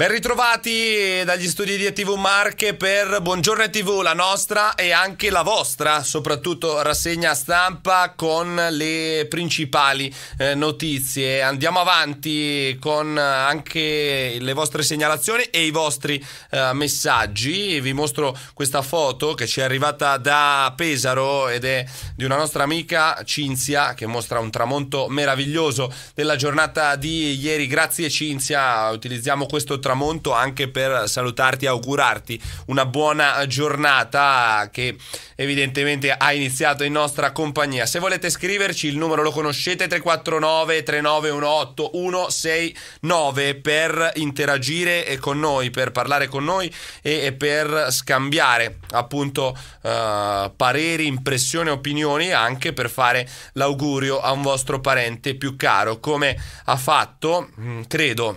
Ben ritrovati dagli studi di TV Marche per Buongiorno TV, la nostra e anche la vostra, soprattutto rassegna stampa con le principali eh, notizie. Andiamo avanti con anche le vostre segnalazioni e i vostri eh, messaggi. Vi mostro questa foto che ci è arrivata da Pesaro ed è di una nostra amica Cinzia che mostra un tramonto meraviglioso della giornata di ieri. Grazie Cinzia, utilizziamo questo tramonto tramonto anche per salutarti e augurarti una buona giornata che evidentemente ha iniziato in nostra compagnia. Se volete scriverci il numero lo conoscete 349 3918 169 per interagire con noi, per parlare con noi e per scambiare appunto eh, pareri, impressioni, opinioni anche per fare l'augurio a un vostro parente più caro come ha fatto, mm, credo,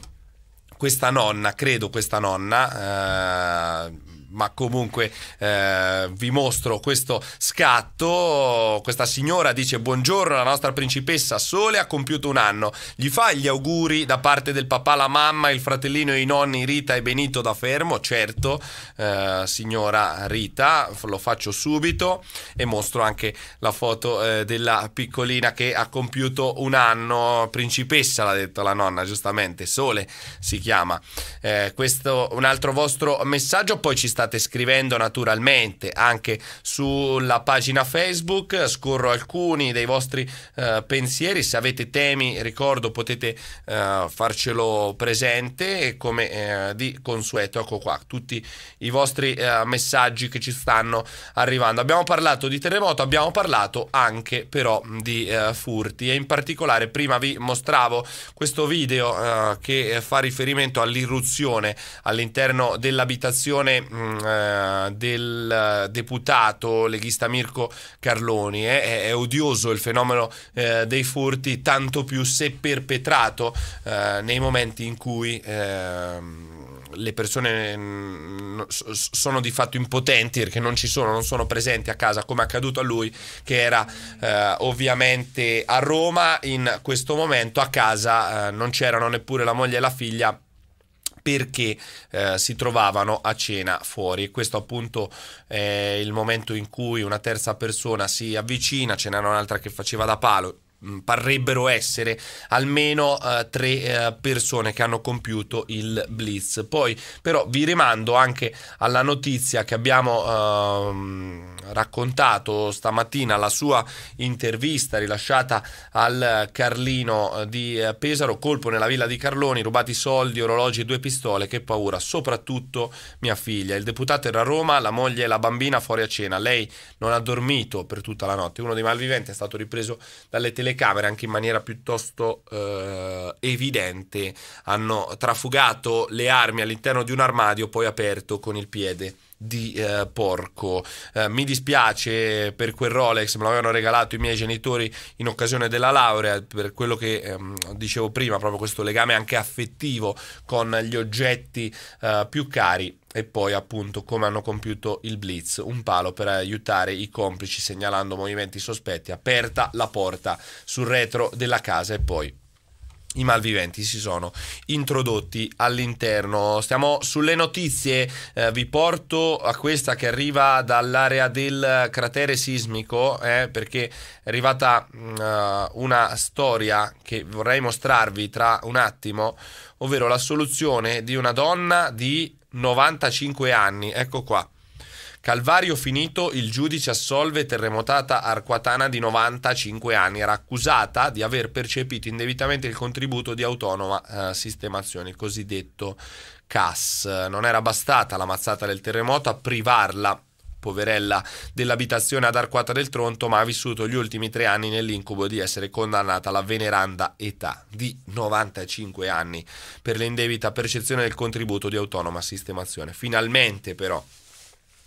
questa nonna, credo questa nonna, eh, ma comunque eh, vi mostro questo scatto. Questa signora dice buongiorno, la nostra principessa Sole ha compiuto un anno. Gli fa gli auguri da parte del papà, la mamma, il fratellino e i nonni Rita e Benito da Fermo. Certo, eh, signora Rita, lo faccio subito e mostro anche la foto eh, della piccolina che ha compiuto un anno. Principessa l'ha detto la nonna, giustamente. Sole si chiama. Eh, questo un altro vostro messaggio, poi ci sta state scrivendo naturalmente anche sulla pagina Facebook, scorro alcuni dei vostri eh, pensieri, se avete temi ricordo potete eh, farcelo presente e come eh, di consueto ecco qua tutti i vostri eh, messaggi che ci stanno arrivando. Abbiamo parlato di terremoto, abbiamo parlato anche però di eh, furti e in particolare prima vi mostravo questo video eh, che fa riferimento all'irruzione all'interno dell'abitazione Mm, eh, del eh, deputato leghista Mirko Carloni. Eh, è, è, odioso il fenomeno eh, dei furti, tanto più se perpetrato eh, nei momenti in cui ehm, le persone mm, sono di fatto impotenti perché non ci sono, non sono presenti a casa, come è accaduto a lui, che era eh, ovviamente a Roma in questo momento, a casa eh, non c'erano neppure la moglie e la figlia perché eh, si trovavano a cena fuori. E questo appunto è il momento in cui una terza persona si avvicina, ce n'era un'altra che faceva da palo, Mm, parrebbero essere almeno uh, tre uh, persone che hanno compiuto il blitz. Poi però vi rimando anche alla notizia che abbiamo uh, raccontato stamattina, la sua intervista rilasciata al Carlino eh, di Pesaro, colpo nella villa di Carloni, rubati soldi, orologi e due pistole, che paura, soprattutto mia figlia. Il deputato era a Roma, la moglie e la bambina fuori a cena, lei non ha dormito per tutta la notte, uno dei malviventi è stato ripreso dalle telecamere telecamere anche in maniera piuttosto eh, evidente hanno trafugato le armi all'interno di un armadio poi aperto con il piede di eh, porco. Eh, mi dispiace per quel Rolex, me l'avevano regalato i miei genitori in occasione della laurea, per quello che ehm, dicevo prima, proprio questo legame anche affettivo con gli oggetti eh, più cari e poi appunto come hanno compiuto il blitz, un palo per aiutare i complici segnalando movimenti sospetti, aperta la porta sul retro della casa e poi i malviventi si sono introdotti all'interno. Stiamo sulle notizie, eh, vi porto a questa che arriva dall'area del cratere sismico, eh, perché è arrivata uh, una storia che vorrei mostrarvi tra un attimo, ovvero la soluzione di una donna di 95 anni, ecco qua. Calvario finito, il giudice assolve terremotata arquatana di 95 anni. Era accusata di aver percepito indebitamente il contributo di autonoma eh, sistemazione, il cosiddetto CAS. Non era bastata la mazzata del terremoto a privarla poverella, dell'abitazione ad Arquata del Tronto, ma ha vissuto gli ultimi tre anni nell'incubo di essere condannata alla veneranda età di 95 anni per l'indebita percezione del contributo di autonoma sistemazione. Finalmente però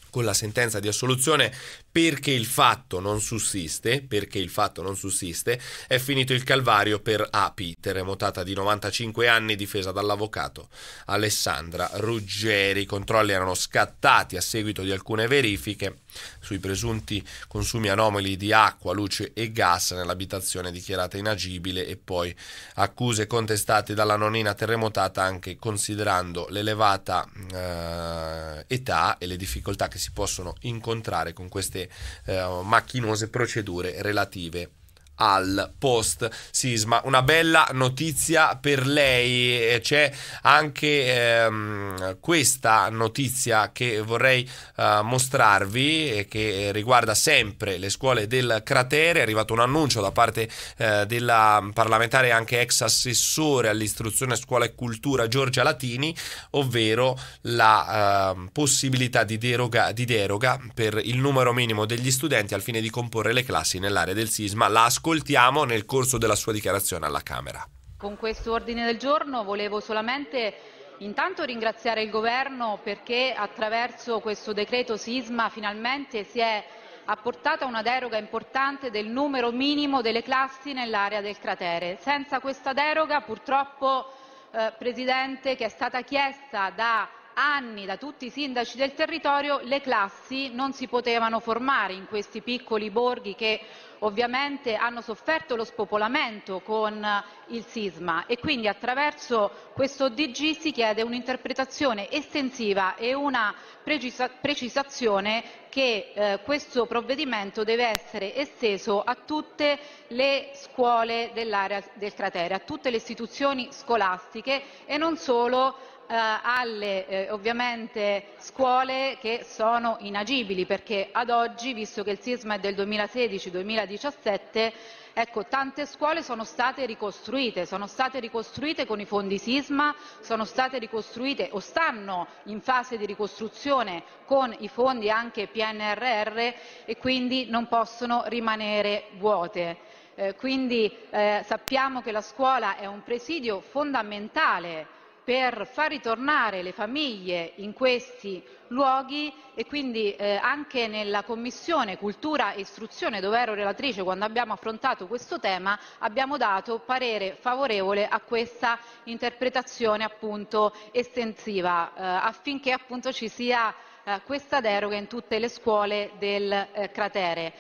con la sentenza di assoluzione perché il fatto non sussiste, perché il fatto non sussiste, è finito il calvario per Api, terremotata di 95 anni difesa dall'avvocato Alessandra Ruggeri. I controlli erano scattati a seguito di alcune verifiche sui presunti consumi anomali di acqua, luce e gas nell'abitazione dichiarata inagibile e poi accuse contestate dalla nonnina terremotata anche considerando l'elevata eh, età e le difficoltà che si possono incontrare con queste eh, macchinose procedure relative al post sisma. Una bella notizia per lei, c'è anche ehm, questa notizia che vorrei eh, mostrarvi e eh, che riguarda sempre le scuole del cratere. È arrivato un annuncio da parte eh, della parlamentare anche ex assessore all'istruzione, scuola e cultura Giorgia Latini, ovvero la eh, possibilità di deroga, di deroga per il numero minimo degli studenti al fine di comporre le classi nell'area del sisma. L'ASCO ascoltiamo nel corso della sua dichiarazione alla Camera. Con questo ordine del giorno volevo solamente intanto ringraziare il Governo perché attraverso questo decreto sisma finalmente si è apportata una deroga importante del numero minimo delle classi nell'area del cratere. Senza questa deroga purtroppo eh, Presidente, che è stata chiesta da anni da tutti i sindaci del territorio le classi non si potevano formare in questi piccoli borghi che ovviamente hanno sofferto lo spopolamento con il sisma e quindi attraverso questo DG si chiede un'interpretazione estensiva e una precisa precisazione che eh, questo provvedimento deve essere esteso a tutte le scuole dell'area del cratere, a tutte le istituzioni scolastiche e non solo eh, alle eh, ovviamente, scuole che sono inagibili perché ad oggi, visto che il sisma è del 2016-2017, Ecco, tante scuole sono state ricostruite, sono state ricostruite con i fondi sisma, sono state ricostruite o stanno in fase di ricostruzione con i fondi anche PNRR e quindi non possono rimanere vuote. Eh, quindi eh, sappiamo che la scuola è un presidio fondamentale per far ritornare le famiglie in questi luoghi e quindi eh, anche nella Commissione Cultura e Istruzione, dove ero relatrice quando abbiamo affrontato questo tema, abbiamo dato parere favorevole a questa interpretazione appunto estensiva eh, affinché appunto ci sia eh, questa deroga in tutte le scuole del eh, cratere.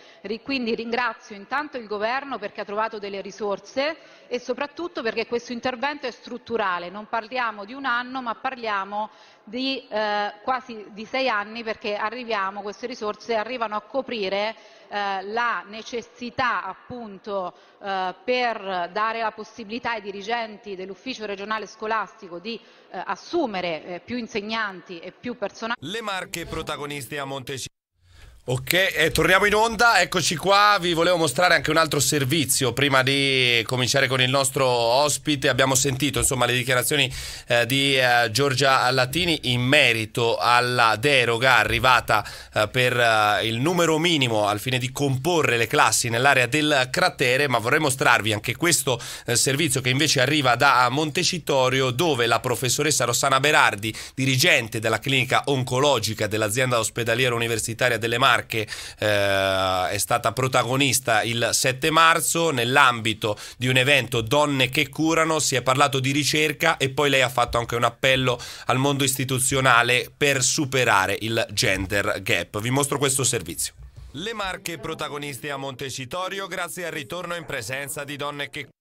quindi ringrazio intanto il governo perché ha trovato delle risorse e soprattutto perché questo intervento è strutturale, non parliamo di un anno ma parliamo di eh, quasi di sei anni perché arriviamo, queste risorse arrivano a coprire eh, la necessità appunto eh, per dare la possibilità ai dirigenti dell'ufficio regionale scolastico di eh, assumere eh, più insegnanti e più personale. Le marche protagoniste a Montecito. Ok, eh, torniamo in onda, eccoci qua, vi volevo mostrare anche un altro servizio prima di cominciare con il nostro ospite, abbiamo sentito insomma, le dichiarazioni eh, di eh, Giorgia Latini in merito alla deroga arrivata eh, per eh, il numero minimo al fine di comporre le classi nell'area del cratere, ma vorrei mostrarvi anche questo eh, servizio che invece arriva da Montecitorio dove la professoressa Rossana Berardi, dirigente della clinica oncologica dell'azienda ospedaliera universitaria delle Marche, Marche eh, è stata protagonista il 7 marzo nell'ambito di un evento Donne che curano, si è parlato di ricerca e poi lei ha fatto anche un appello al mondo istituzionale per superare il gender gap. Vi mostro questo servizio. Le marche protagoniste a Montecitorio grazie al ritorno in presenza di donne che curano.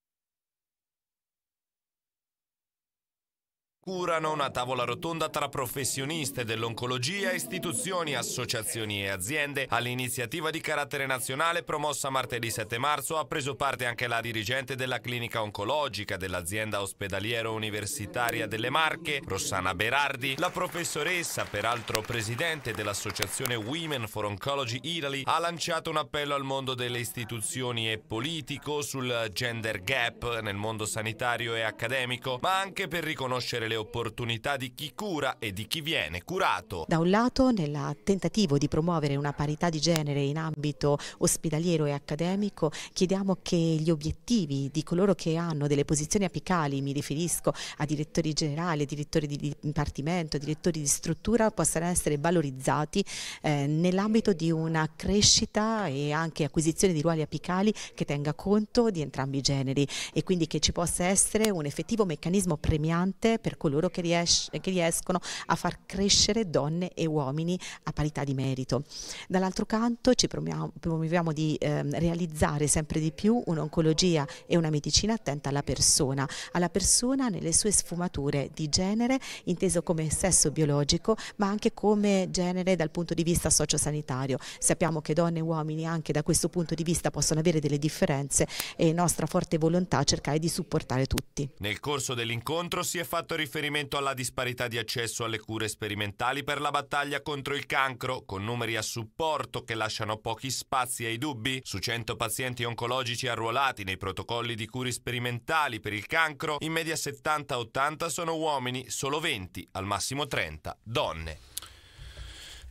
curano una tavola rotonda tra professioniste dell'oncologia, istituzioni, associazioni e aziende. All'iniziativa di carattere nazionale promossa martedì 7 marzo ha preso parte anche la dirigente della clinica oncologica dell'azienda ospedaliero universitaria delle Marche, Rossana Berardi, la professoressa, peraltro presidente dell'associazione Women for Oncology Italy, ha lanciato un appello al mondo delle istituzioni e politico sul gender gap nel mondo sanitario e accademico, ma anche per riconoscere le le opportunità di chi cura e di chi viene curato. Da un lato nel tentativo di promuovere una parità di genere in ambito ospedaliero e accademico chiediamo che gli obiettivi di coloro che hanno delle posizioni apicali, mi riferisco a direttori generali, direttori di dipartimento, direttori di struttura, possano essere valorizzati eh, nell'ambito di una crescita e anche acquisizione di ruoli apicali che tenga conto di entrambi i generi e quindi che ci possa essere un effettivo meccanismo premiante per coloro che, ries- che riescono a far crescere donne e uomini a parità di merito. Dall'altro canto ci promuoviamo di eh, realizzare sempre di più un'oncologia e una medicina attenta alla persona, alla persona nelle sue sfumature di genere, inteso come sesso biologico, ma anche come genere dal punto di vista sociosanitario. Sappiamo che donne e uomini anche da questo punto di vista possono avere delle differenze e nostra forte volontà cercare di supportare tutti. Nel corso dell'incontro si è fatto riferimento riferimento alla disparità di accesso alle cure sperimentali per la battaglia contro il cancro, con numeri a supporto che lasciano pochi spazi ai dubbi. Su 100 pazienti oncologici arruolati nei protocolli di cure sperimentali per il cancro, in media 70-80 sono uomini, solo 20, al massimo 30, donne.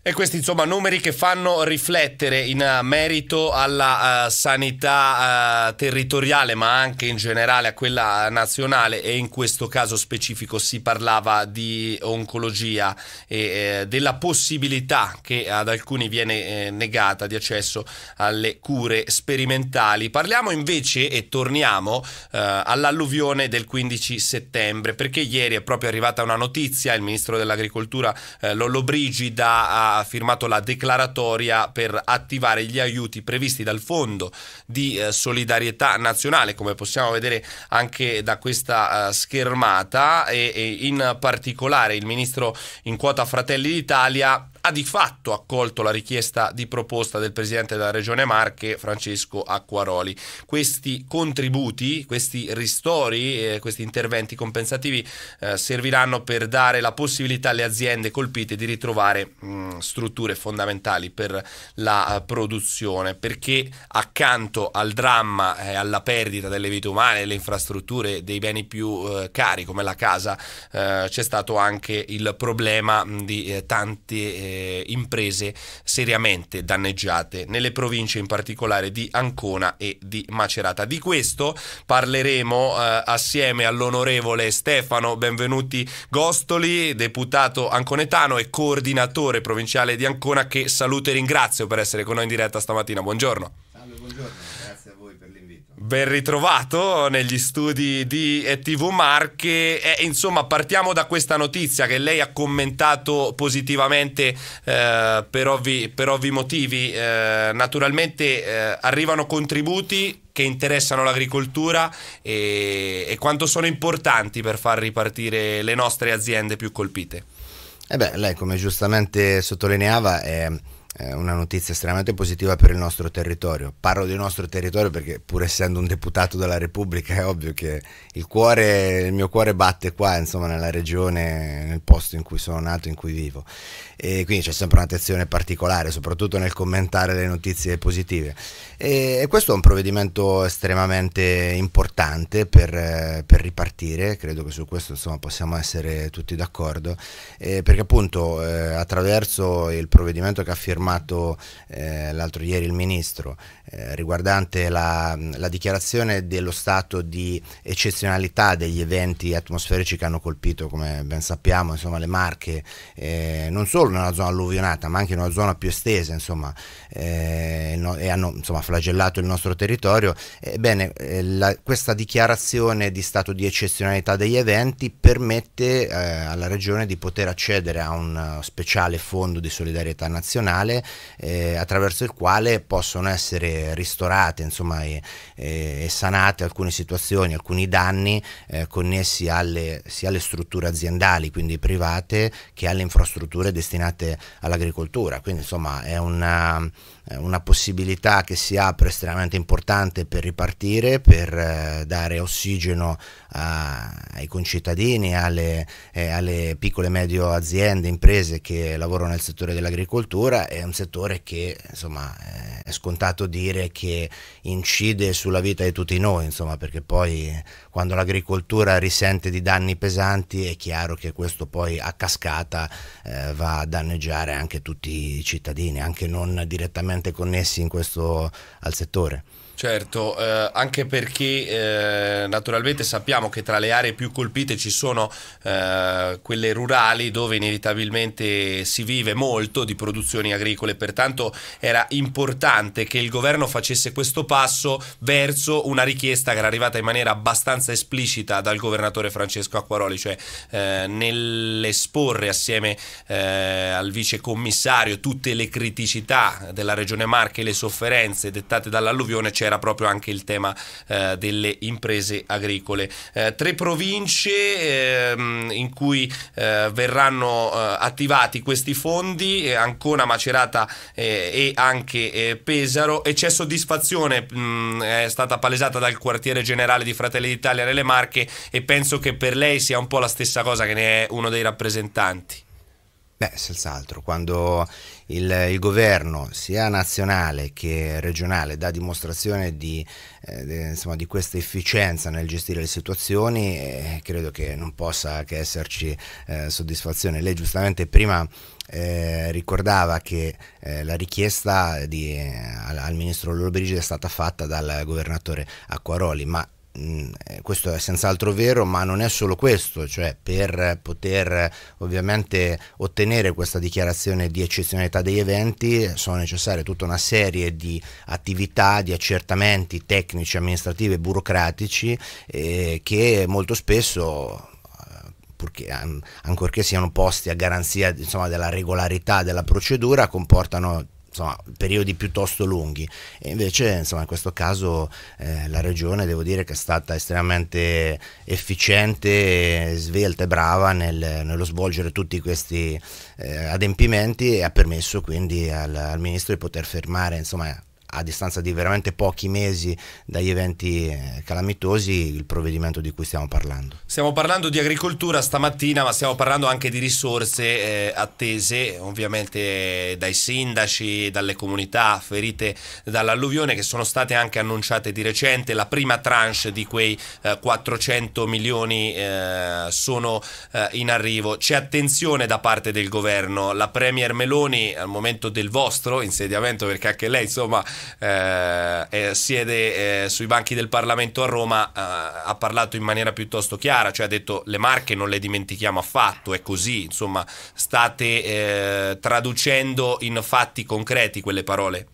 E questi insomma numeri che fanno riflettere in eh, merito alla uh, sanità uh, territoriale ma anche in generale a quella nazionale e in questo caso specifico si parlava di oncologia e eh, della possibilità che ad alcuni viene eh, negata di accesso alle cure sperimentali. Parliamo invece e torniamo eh, all'alluvione del 15 settembre perché ieri è proprio arrivata una notizia, il ministro dell'agricoltura Lollobrigida ha ha firmato la declaratoria per attivare gli aiuti previsti dal Fondo di eh, Solidarietà Nazionale, come possiamo vedere anche da questa eh, schermata, e, e in particolare il ministro in quota Fratelli d'Italia ha di fatto accolto la richiesta di proposta del presidente della Regione Marche, Francesco Acquaroli. Questi contributi, questi ristori, eh, questi interventi compensativi eh, serviranno per dare la possibilità alle aziende colpite di ritrovare mh, mm, strutture fondamentali per la uh, produzione, perché accanto al dramma e eh, alla perdita delle vite umane, delle infrastrutture, dei beni più eh, cari come la casa, eh, c'è stato anche il problema mh, mm, di tanti eh, imprese seriamente danneggiate, nelle province in particolare di Ancona e di Macerata. Di questo parleremo eh, assieme all'onorevole Stefano Benvenuti Gostoli, deputato anconetano e coordinatore provinciale di Ancona, che saluto e ringrazio per essere con noi in diretta stamattina. Buongiorno. Salve, buongiorno. Ben ritrovato negli studi di eh, TV Marche. Eh, insomma, partiamo da questa notizia che lei ha commentato positivamente eh, per, ovvi, per, ovvi, motivi. Eh, naturalmente eh, arrivano contributi che interessano l'agricoltura e, e quanto sono importanti per far ripartire le nostre aziende più colpite. Eh beh, lei come giustamente sottolineava è eh, una notizia estremamente positiva per il nostro territorio. Parlo del nostro territorio perché pur essendo un deputato della Repubblica è ovvio che il, cuore, il mio cuore batte qua, insomma, nella regione, nel posto in cui sono nato, in cui vivo. E quindi c'è sempre un'attenzione particolare, soprattutto nel commentare le notizie positive. E, e questo è un provvedimento estremamente importante per, eh, per, ripartire, credo che su questo insomma, possiamo essere tutti d'accordo, eh, perché appunto eh, attraverso il provvedimento che ha firmato informato eh, l'altro ieri il Ministro eh, riguardante la, la, dichiarazione dello stato di eccezionalità degli eventi atmosferici che hanno colpito, come ben sappiamo, insomma, le Marche, eh, non solo nella zona alluvionata ma anche in una zona più estesa insomma, eh, no, e hanno insomma, flagellato il nostro territorio. Ebbene, eh, la, questa dichiarazione di stato di eccezionalità degli eventi permette eh, alla Regione di poter accedere a un speciale fondo di solidarietà nazionale sociale eh, attraverso il quale possono essere ristorate insomma, e, e sanate alcune situazioni, alcuni danni eh, connessi alle, sia alle strutture aziendali, quindi private, che alle infrastrutture destinate all'agricoltura. Quindi insomma è una eh, una possibilità che si apre estremamente importante per ripartire, per eh, dare ossigeno a, ai concittadini, alle, eh, alle, piccole e medie aziende, imprese che lavorano nel settore dell'agricoltura, è un settore che insomma eh, è scontato dire che incide sulla vita di tutti noi, insomma, perché poi quando l'agricoltura risente di danni pesanti è chiaro che questo poi a cascata eh, va a danneggiare anche tutti i cittadini, anche non direttamente connessi questo, al settore. Certo, eh, anche perché eh, naturalmente sappiamo che tra le aree più colpite ci sono eh, quelle rurali dove inevitabilmente si vive molto di produzioni agricole, pertanto era importante che il governo facesse questo passo verso una richiesta che era arrivata in maniera abbastanza esplicita dal governatore Francesco Acquaroli, cioè eh, nell'esporre assieme eh, al vice commissario tutte le criticità della regione Marche e le sofferenze dettate dall'alluvione c'era proprio anche il tema eh, delle imprese agricole. Eh, tre province ehm, in cui eh, verranno eh, attivati questi fondi, eh, Ancona, Macerata eh, e anche Pesaro e c'è soddisfazione, mh, mm, è stata palesata dal quartiere generale di Fratelli d'Italia nelle Marche e penso che per lei sia un po' la stessa cosa che ne è uno dei rappresentanti. Beh, senz'altro, quando il, il, governo sia nazionale che regionale dà dimostrazione di, eh, insomma, di questa efficienza nel gestire le situazioni, eh, credo che non possa che esserci eh, soddisfazione. Lei giustamente prima eh, ricordava che eh, la richiesta di, eh, al, al, ministro Lollobrigida è stata fatta dal governatore Acquaroli, ma Mm, eh, questo è senz'altro vero, ma non è solo questo, cioè per poter ovviamente ottenere questa dichiarazione di eccezionalità degli eventi sono necessarie tutta una serie di attività, di accertamenti tecnici, amministrativi e burocratici eh, che molto spesso eh, purché, ancorché siano posti a garanzia insomma, della regolarità della procedura, comportano insomma, periodi piuttosto lunghi. E invece, insomma, in questo caso eh, la regione devo dire che è stata estremamente efficiente, svelta e brava nel, nello svolgere tutti questi eh, adempimenti e ha permesso quindi al, al ministro di poter fermare, insomma, a distanza di veramente pochi mesi dagli eventi eh, calamitosi il provvedimento di cui stiamo parlando. Stiamo parlando di agricoltura stamattina, ma stiamo parlando anche di risorse eh, attese ovviamente dai sindaci, dalle comunità ferite dall'alluvione che sono state anche annunciate di recente. La prima tranche di quei eh, 400 milioni eh, sono eh, in arrivo. C'è attenzione da parte del governo. La Premier Meloni al momento del vostro insediamento, perché anche lei insomma eh, siede eh, sui banchi del Parlamento a Roma, eh, ha parlato in maniera piuttosto chiara, cioè ha detto le marche non le dimentichiamo affatto, è così, insomma, state eh, traducendo in fatti concreti quelle parole.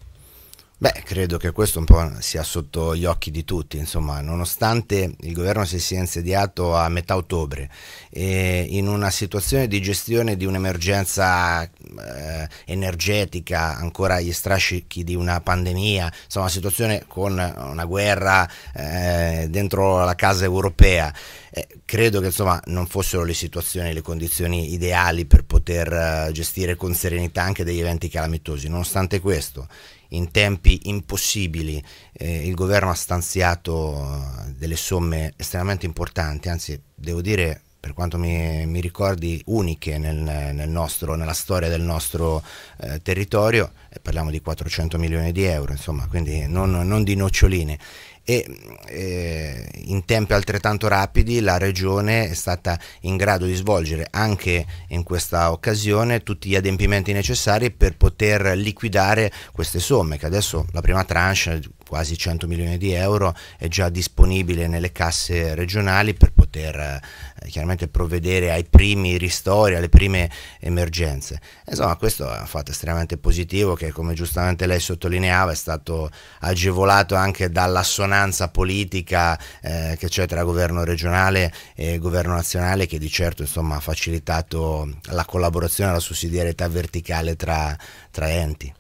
Beh, credo che questo un po' sia sotto gli occhi di tutti, insomma, nonostante il governo si sia insediato a metà ottobre e in una situazione di gestione di un'emergenza eh, energetica, ancora gli strascichi di una pandemia, insomma, una situazione con una guerra eh, dentro la casa europea, eh, credo che insomma non fossero le situazioni, le condizioni ideali per poter eh, gestire con serenità anche degli eventi calamitosi. Nonostante questo, in tempi impossibili. Eh, il governo ha stanziato eh, delle somme estremamente importanti, anzi devo dire per quanto mi, mi ricordi, uniche nel, nel nostro, nella storia del nostro eh, territorio, eh, parliamo di 400 milioni di euro, insomma, quindi non, non di noccioline e eh, in tempi altrettanto rapidi la Regione è stata in grado di svolgere anche in questa occasione tutti gli adempimenti necessari per poter liquidare queste somme che adesso la prima tranche quasi 100 milioni di euro è già disponibile nelle casse regionali per poter eh, chiaramente provvedere ai primi ristori, alle prime emergenze. Insomma, questo è un fatto estremamente positivo che, come giustamente lei sottolineava, è stato agevolato anche dall'assonanza politica eh, che c'è tra governo regionale e governo nazionale, che di certo insomma, ha facilitato la collaborazione e la sussidiarietà verticale tra, tra enti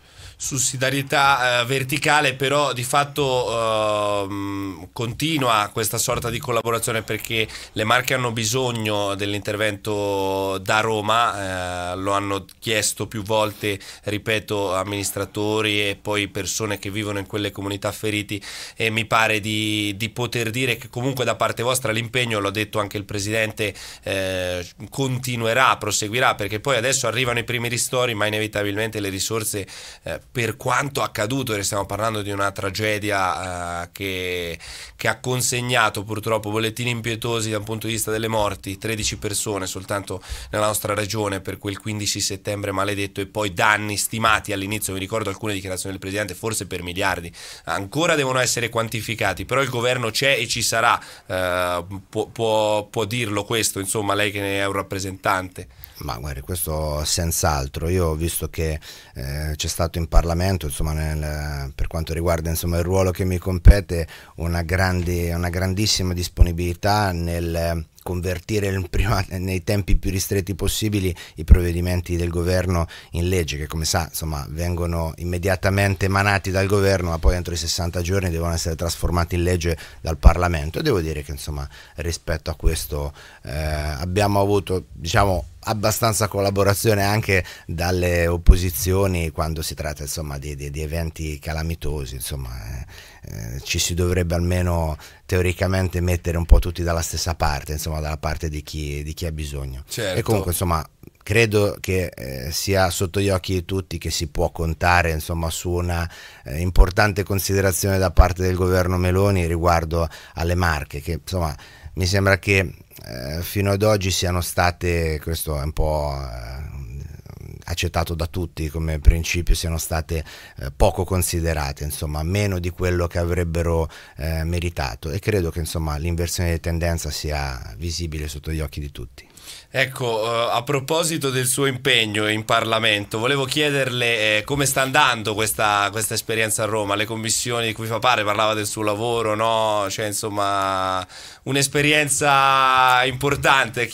sussidiarietà eh, verticale, però di fatto eh, continua questa sorta di collaborazione perché le Marche hanno bisogno dell'intervento da Roma, eh, lo hanno chiesto più volte, ripeto, amministratori e poi persone che vivono in quelle comunità feriti e mi pare di, di poter dire che comunque da parte vostra l'impegno, l'ha detto anche il Presidente, eh, continuerà, proseguirà perché poi adesso arrivano i primi ristori ma inevitabilmente le risorse eh, per quanto accaduto, stiamo parlando di una tragedia eh, che, che, ha consegnato purtroppo bollettini impietosi dal punto di vista delle morti, 13 persone soltanto nella nostra regione per quel 15 settembre maledetto e poi danni stimati all'inizio, mi ricordo alcune dichiarazioni del Presidente, forse per miliardi, ancora devono essere quantificati, però il governo c'è e ci sarà, eh, può, può, può dirlo questo, insomma lei che ne è un rappresentante. Ma guardi, questo senz'altro. Io ho visto che eh, c'è stato in Parlamento, insomma, nel, per quanto riguarda insomma, il ruolo che mi compete, una, grandi, una grandissima disponibilità nel convertire prima, nei tempi più ristretti possibili i provvedimenti del governo in legge che come sa insomma, vengono immediatamente emanati dal governo ma poi entro i 60 giorni devono essere trasformati in legge dal Parlamento e devo dire che insomma, rispetto a questo eh, abbiamo avuto diciamo abbastanza collaborazione anche dalle opposizioni quando si tratta insomma, di, di, di, eventi calamitosi insomma eh eh, ci si dovrebbe almeno teoricamente mettere un po' tutti dalla stessa parte, insomma dalla parte di chi, di chi ha bisogno. Certo. E comunque insomma credo che eh, sia sotto gli occhi di tutti che si può contare insomma, su una eh, importante considerazione da parte del governo Meloni riguardo alle marche, che insomma mi sembra che eh, fino ad oggi siano state, questo è un po' eh, accettato da tutti come principio siano state eh, poco considerate, insomma, meno di quello che avrebbero eh, meritato e credo che l'inversione di tendenza sia visibile sotto gli occhi di tutti. Ecco, eh, a proposito del suo impegno in Parlamento, volevo chiederle eh, come sta andando questa, questa, esperienza a Roma, le commissioni di cui fa parte, parlava del suo lavoro, no? Cioè, insomma, un'esperienza importante,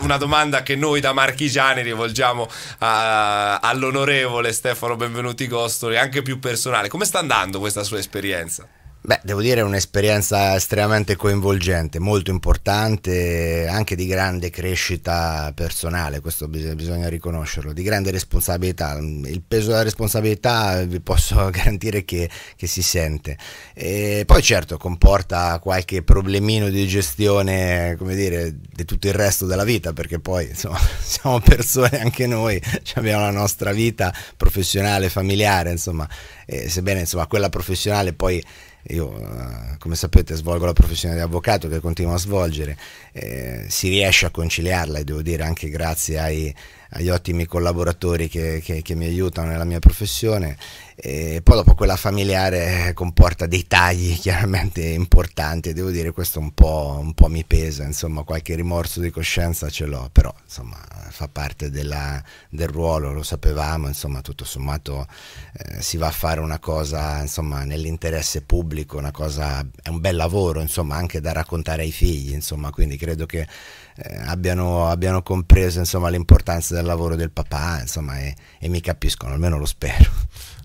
una domanda che noi da marchigiani rivolgiamo all'onorevole Stefano Benvenuti Costoli, anche più personale. Come sta andando questa sua esperienza? Beh, devo dire è un'esperienza estremamente coinvolgente, molto importante, anche di grande crescita personale, questo bisogna, bisogna riconoscerlo, di grande responsabilità. Il peso della responsabilità vi posso garantire che, che si sente. E poi certo comporta qualche problemino di gestione, come dire, di tutto il resto della vita, perché poi insomma, siamo persone anche noi, abbiamo la nostra vita professionale, familiare, insomma, e sebbene insomma, quella professionale poi io eh, come sapete svolgo la professione di avvocato che continuo a svolgere, eh, si riesce a conciliarla e devo dire anche grazie ai, agli ottimi collaboratori che, che, che mi aiutano nella mia professione e poi dopo quella familiare eh, comporta dei tagli chiaramente importanti devo dire questo un po', un po', mi pesa, insomma qualche rimorso di coscienza ce l'ho, però insomma fa parte della, del ruolo, lo sapevamo, insomma tutto sommato eh, si va a fare una cosa insomma nell'interesse pubblico, una cosa, è un bel lavoro insomma anche da raccontare ai figli, insomma quindi credo che eh, abbiano, abbiano, compreso l'importanza del lavoro del papà insomma, e, e mi capiscono, almeno lo spero.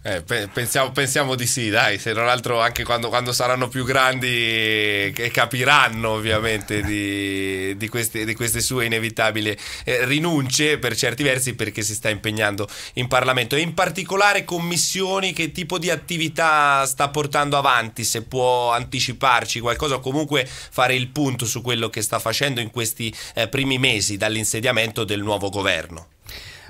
Eh, pe- pensiamo, pensiamo, di sì, dai, se non altro anche quando, quando saranno più grandi capiranno ovviamente di, di, queste, di queste, sue inevitabili eh, rinunce per certi versi perché si sta impegnando in Parlamento e in particolare commissioni che tipo di attività sta portando avanti, se può anticiparci qualcosa o comunque fare il punto su quello che sta facendo in questi eh, primi mesi dall'insediamento del nuovo governo.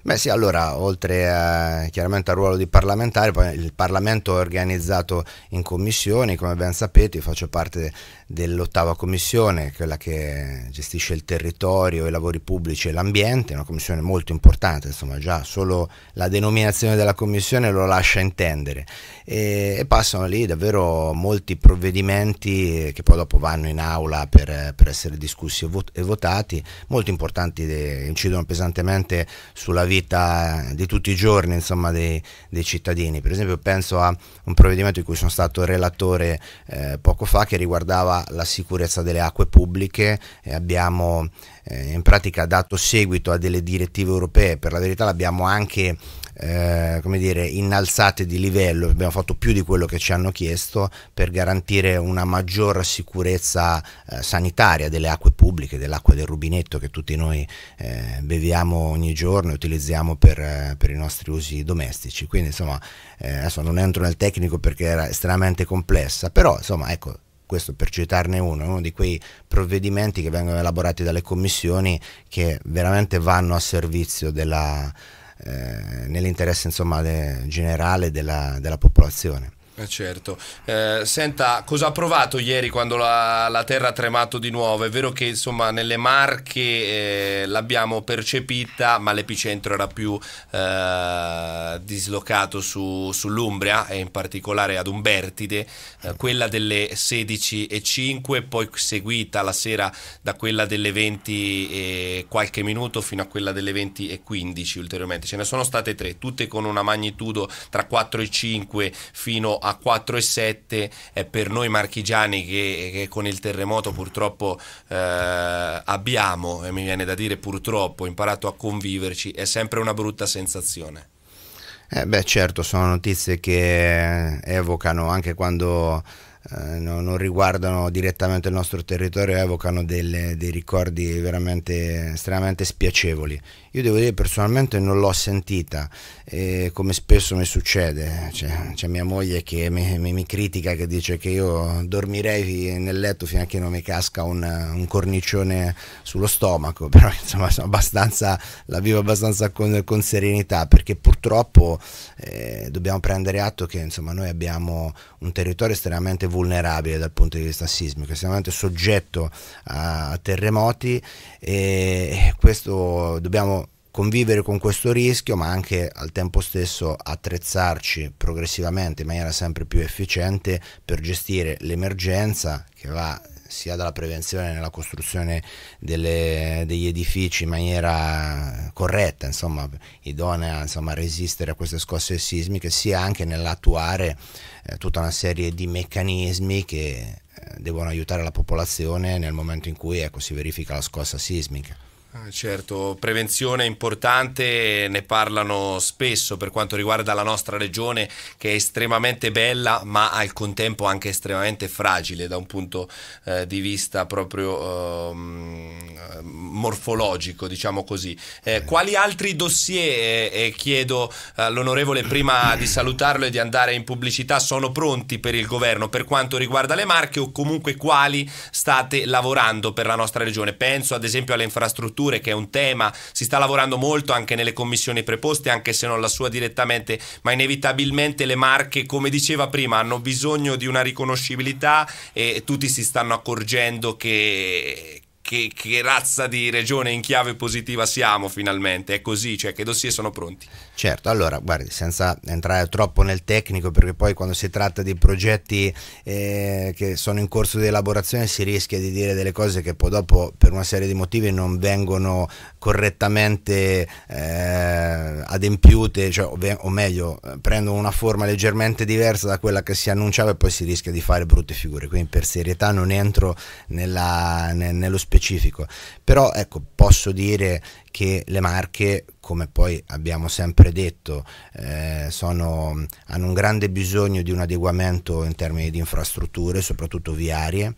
Beh sì, allora oltre a, eh, chiaramente al ruolo di parlamentare, poi il Parlamento è organizzato in commissioni, come ben sapete, io faccio parte dell'ottava commissione, quella che gestisce il territorio, i lavori pubblici e l'ambiente, una commissione molto importante, insomma già solo la denominazione della commissione lo lascia intendere e, e passano lì davvero molti provvedimenti che poi dopo vanno in aula per, per essere discussi e, votati, molto importanti, incidono pesantemente sulla vita di tutti i giorni insomma, dei, dei, cittadini. Per esempio penso a un provvedimento di cui sono stato relatore eh, poco fa che riguardava riguardava la sicurezza delle acque pubbliche e abbiamo eh, in pratica dato seguito a delle direttive europee, per la verità l'abbiamo anche eh, come dire, innalzate di livello, abbiamo fatto più di quello che ci hanno chiesto per garantire una maggior sicurezza eh, sanitaria delle acque pubbliche, dell'acqua del rubinetto che tutti noi eh, beviamo ogni giorno e utilizziamo per, eh, per, i nostri usi domestici. Quindi insomma, eh, adesso non entro nel tecnico perché era estremamente complessa, però insomma ecco, questo per citarne uno, è uno di quei provvedimenti che vengono elaborati dalle commissioni che veramente vanno a servizio della, eh, nell'interesse insomma, de, generale della, della popolazione. Eh certo. Eh, senta, cosa ha provato ieri quando la, la, terra ha tremato di nuovo? È vero che insomma nelle Marche eh, l'abbiamo percepita, ma l'epicentro era più eh, dislocato su, sull'Umbria e in particolare ad Umbertide, eh, quella delle 16.05, poi seguita la sera da quella delle 20 e qualche minuto fino a quella delle 20 e 15 ulteriormente. Ce ne sono state tre, tutte con una magnitudo tra 4 e 5 fino a a 4,7 è per noi marchigiani che, che, con il terremoto purtroppo eh, abbiamo, e mi viene da dire purtroppo, imparato a conviverci, è sempre una brutta sensazione. Eh beh certo, sono notizie che evocano anche quando eh, no, non riguardano direttamente il nostro territorio, evocano delle, dei ricordi veramente estremamente spiacevoli. Io devo dire personalmente non l'ho sentita e come spesso mi succede, c'è, mia moglie che mi, mi, mi, critica, che dice che io dormirei nel letto fino a che non mi casca un, un cornicione sullo stomaco, però insomma la vivo abbastanza con, con serenità perché purtroppo eh, dobbiamo prendere atto che insomma, noi abbiamo un territorio estremamente vulnerabile dal punto di vista sismico, estremamente soggetto a terremoti e questo dobbiamo convivere con questo rischio, ma anche al tempo stesso attrezzarci progressivamente in maniera sempre più efficiente per gestire l'emergenza che va sia dalla prevenzione nella costruzione delle, degli edifici in maniera corretta, insomma, idonea insomma, a resistere a queste scosse sismiche, sia anche nell'attuare eh, tutta una serie di meccanismi che eh, devono aiutare la popolazione nel momento in cui ecco, si verifica la scossa sismica. Ah, certo, prevenzione importante, ne parlano spesso per quanto riguarda la nostra regione che è estremamente bella ma al contempo anche estremamente fragile da un punto eh, di vista proprio eh, morfologico, diciamo così. Eh, quali altri dossier, eh, chiedo all'onorevole prima di salutarlo e di andare in pubblicità, sono pronti per il governo per quanto riguarda le marche o comunque quali state lavorando per la nostra regione? Penso ad esempio alle infrastrutture infrastrutture, che è un tema, si sta lavorando molto anche nelle commissioni preposte, anche se non la sua direttamente, ma inevitabilmente le marche, come diceva prima, hanno bisogno di una riconoscibilità e tutti si stanno accorgendo che, che, che, razza di regione in chiave positiva siamo finalmente, è così, cioè che dossier sono pronti. Certo, allora guardi, senza entrare troppo nel tecnico, perché poi quando si tratta di progetti eh, che sono in corso di elaborazione si rischia di dire delle cose che poi dopo per una serie di motivi non vengono correttamente eh, adempiute, cioè, o, meglio, eh, prendono una forma leggermente diversa da quella che si annunciava e poi si rischia di fare brutte figure. Quindi per serietà non entro nella, ne, nello specifico. Però ecco, posso dire che le marche come poi abbiamo sempre detto, eh, sono, hanno un grande bisogno di un adeguamento in termini di infrastrutture, soprattutto viarie,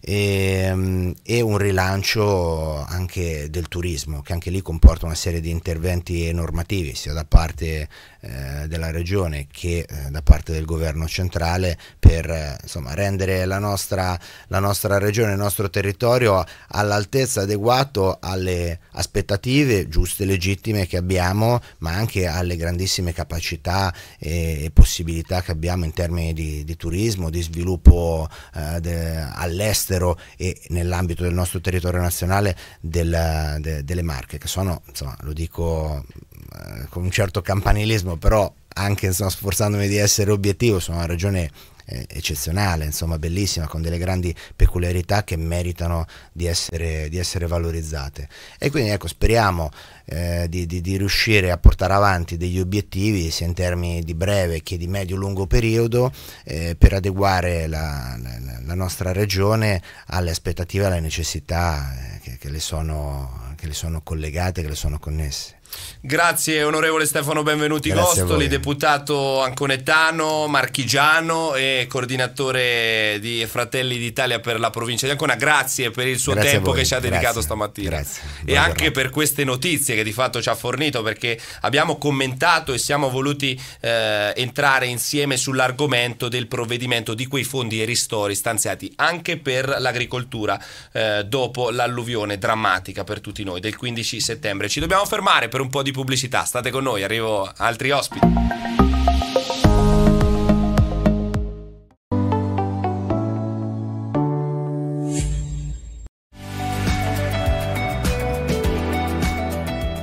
e, ehm, e, un rilancio anche del turismo che anche lì comporta una serie di interventi normativi sia da parte eh, della regione che eh, da parte del governo centrale per eh, insomma, rendere la nostra, la nostra, regione, il nostro territorio all'altezza adeguato alle aspettative giuste e legittime che abbiamo, ma anche alle grandissime capacità e, e possibilità che abbiamo in termini di, di turismo, di sviluppo eh, all'estero e nell'ambito del nostro territorio nazionale del, de, delle Marche, che sono, insomma, lo dico eh, con un certo campanilismo, però anche insomma, sforzandomi di essere obiettivo, sono una regione eh, eccezionale, insomma bellissima, con delle grandi peculiarità che meritano di essere, di essere valorizzate. E quindi ecco, speriamo eh, di, di, di, riuscire a portare avanti degli obiettivi, sia in termini di breve che di medio-lungo periodo, eh, per adeguare la, la, la, nostra regione alle aspettative e alle necessità eh, che, che, le sono, che le sono collegate, che le sono connesse. Grazie onorevole Stefano Benvenuti Grazie Gostoli, deputato anconetano, marchigiano e coordinatore di Fratelli d'Italia per la provincia di Ancona. Grazie per il suo Grazie tempo che ci ha dedicato Grazie. stamattina. Grazie. E Buona anche per queste notizie che di fatto ci ha fornito perché abbiamo commentato e siamo voluti eh, entrare insieme sull'argomento del provvedimento di quei fondi e ristori stanziati anche per l'agricoltura eh, dopo l'alluvione drammatica per tutti noi del 15 settembre. Ci dobbiamo fermare per un po' di di pubblicità. State con noi, arrivo altri ospiti.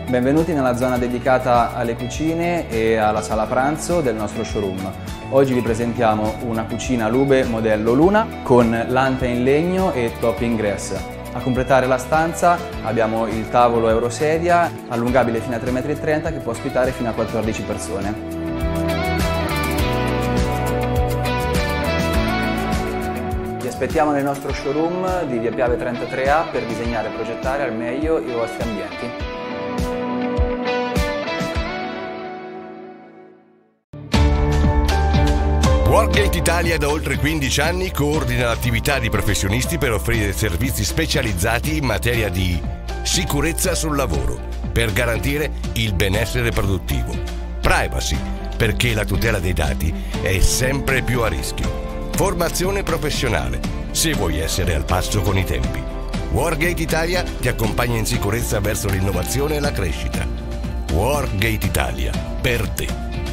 Benvenuti nella zona dedicata alle cucine e alla sala pranzo del nostro showroom. Oggi vi presentiamo una cucina Lube modello Luna con lanta in legno e topping grass. A completare la stanza abbiamo il tavolo eurosedia, allungabile fino a 3,30 m che può ospitare fino a 14 persone. Vi aspettiamo nel nostro showroom di Via Piave 33A per disegnare e progettare al meglio i vostri ambienti. Workgate Italia da oltre 15 anni coordina l'attività di professionisti per offrire servizi specializzati in materia di sicurezza sul lavoro, per garantire il benessere produttivo, privacy, perché la tutela dei dati è sempre più a rischio, formazione professionale, se vuoi essere al passo con i tempi. Wargate Italia ti accompagna in sicurezza verso l'innovazione e la crescita. Wargate Italia, per te.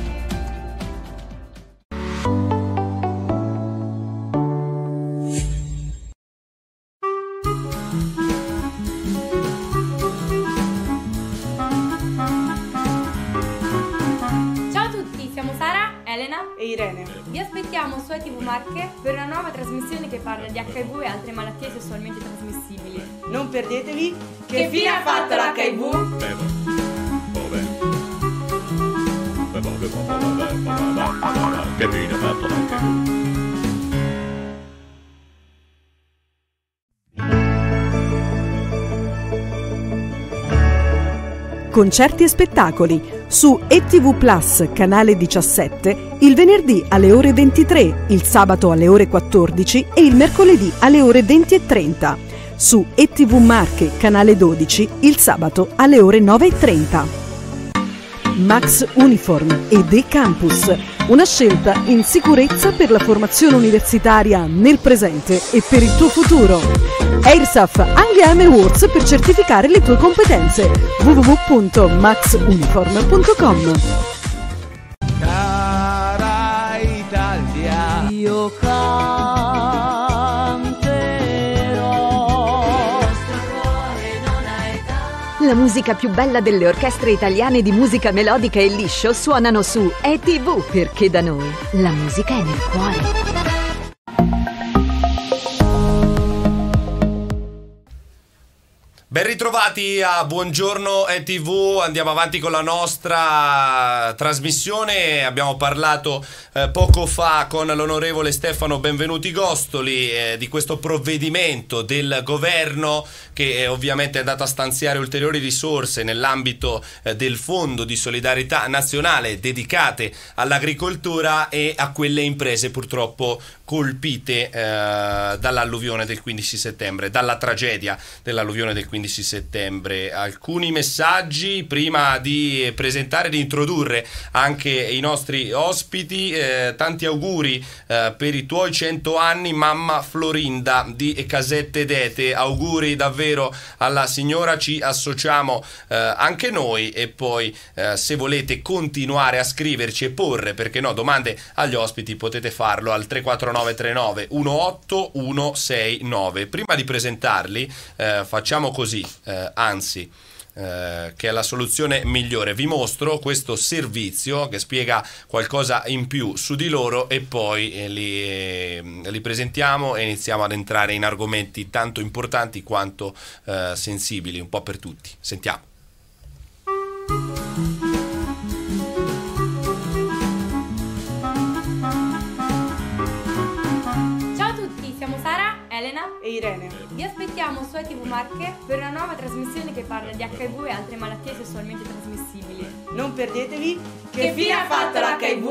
l'HIV e altre malattie sessualmente trasmissibili. Non perdetevi che, che fine ha fatto l'HIV concerti e spettacoli su ETV Plus canale 17 il venerdì alle ore 23, il sabato alle ore 14 e il mercoledì alle ore 20 e 30. Su ETV Marche canale 12 il sabato alle ore 9 e 30. Max Uniform e The Campus, una scelta in sicurezza per la formazione universitaria nel presente e per il tuo futuro. AirSAF, anche AM Awards per certificare le tue competenze. www.maxuniform.com la musica più bella delle orchestre italiane di musica melodica e liscio suonano su ETV, perché da noi la musica è nel cuore. Ben ritrovati a Buongiorno ETV, andiamo avanti con la nostra trasmissione, abbiamo parlato eh, poco fa con l'onorevole Stefano Benvenuti Gostoli eh, di questo provvedimento del governo che eh, ovviamente è andato a stanziare ulteriori risorse nell'ambito eh, del Fondo di Solidarietà Nazionale dedicate all'agricoltura e a quelle imprese purtroppo colpite eh, dall'alluvione del 15 settembre, dalla tragedia dell'alluvione del 15 settembre 15 settembre. Alcuni messaggi prima di presentare e di introdurre anche i nostri ospiti. Eh, tanti auguri eh, per i tuoi 100 anni, mamma Florinda di Casette Dete. Auguri davvero alla signora, ci associamo eh, anche noi e poi eh, se volete continuare a scriverci e porre, perché no, domande agli ospiti potete farlo al 349 39 18169. Prima di presentarli eh, facciamo così così, eh, anzi eh, che è la soluzione migliore. Vi mostro questo servizio che spiega qualcosa in più su di loro e poi eh, li, eh, li, presentiamo e iniziamo ad entrare in argomenti tanto importanti quanto eh, sensibili, un po' per tutti. Sentiamo. Ciao a tutti, siamo Sara, Elena e Irene aspettiamo su ETV Marche per una nuova trasmissione che parla di HIV e altre malattie sessualmente trasmissibili. Non perdetevi che, che fine ha fatto l'HIV?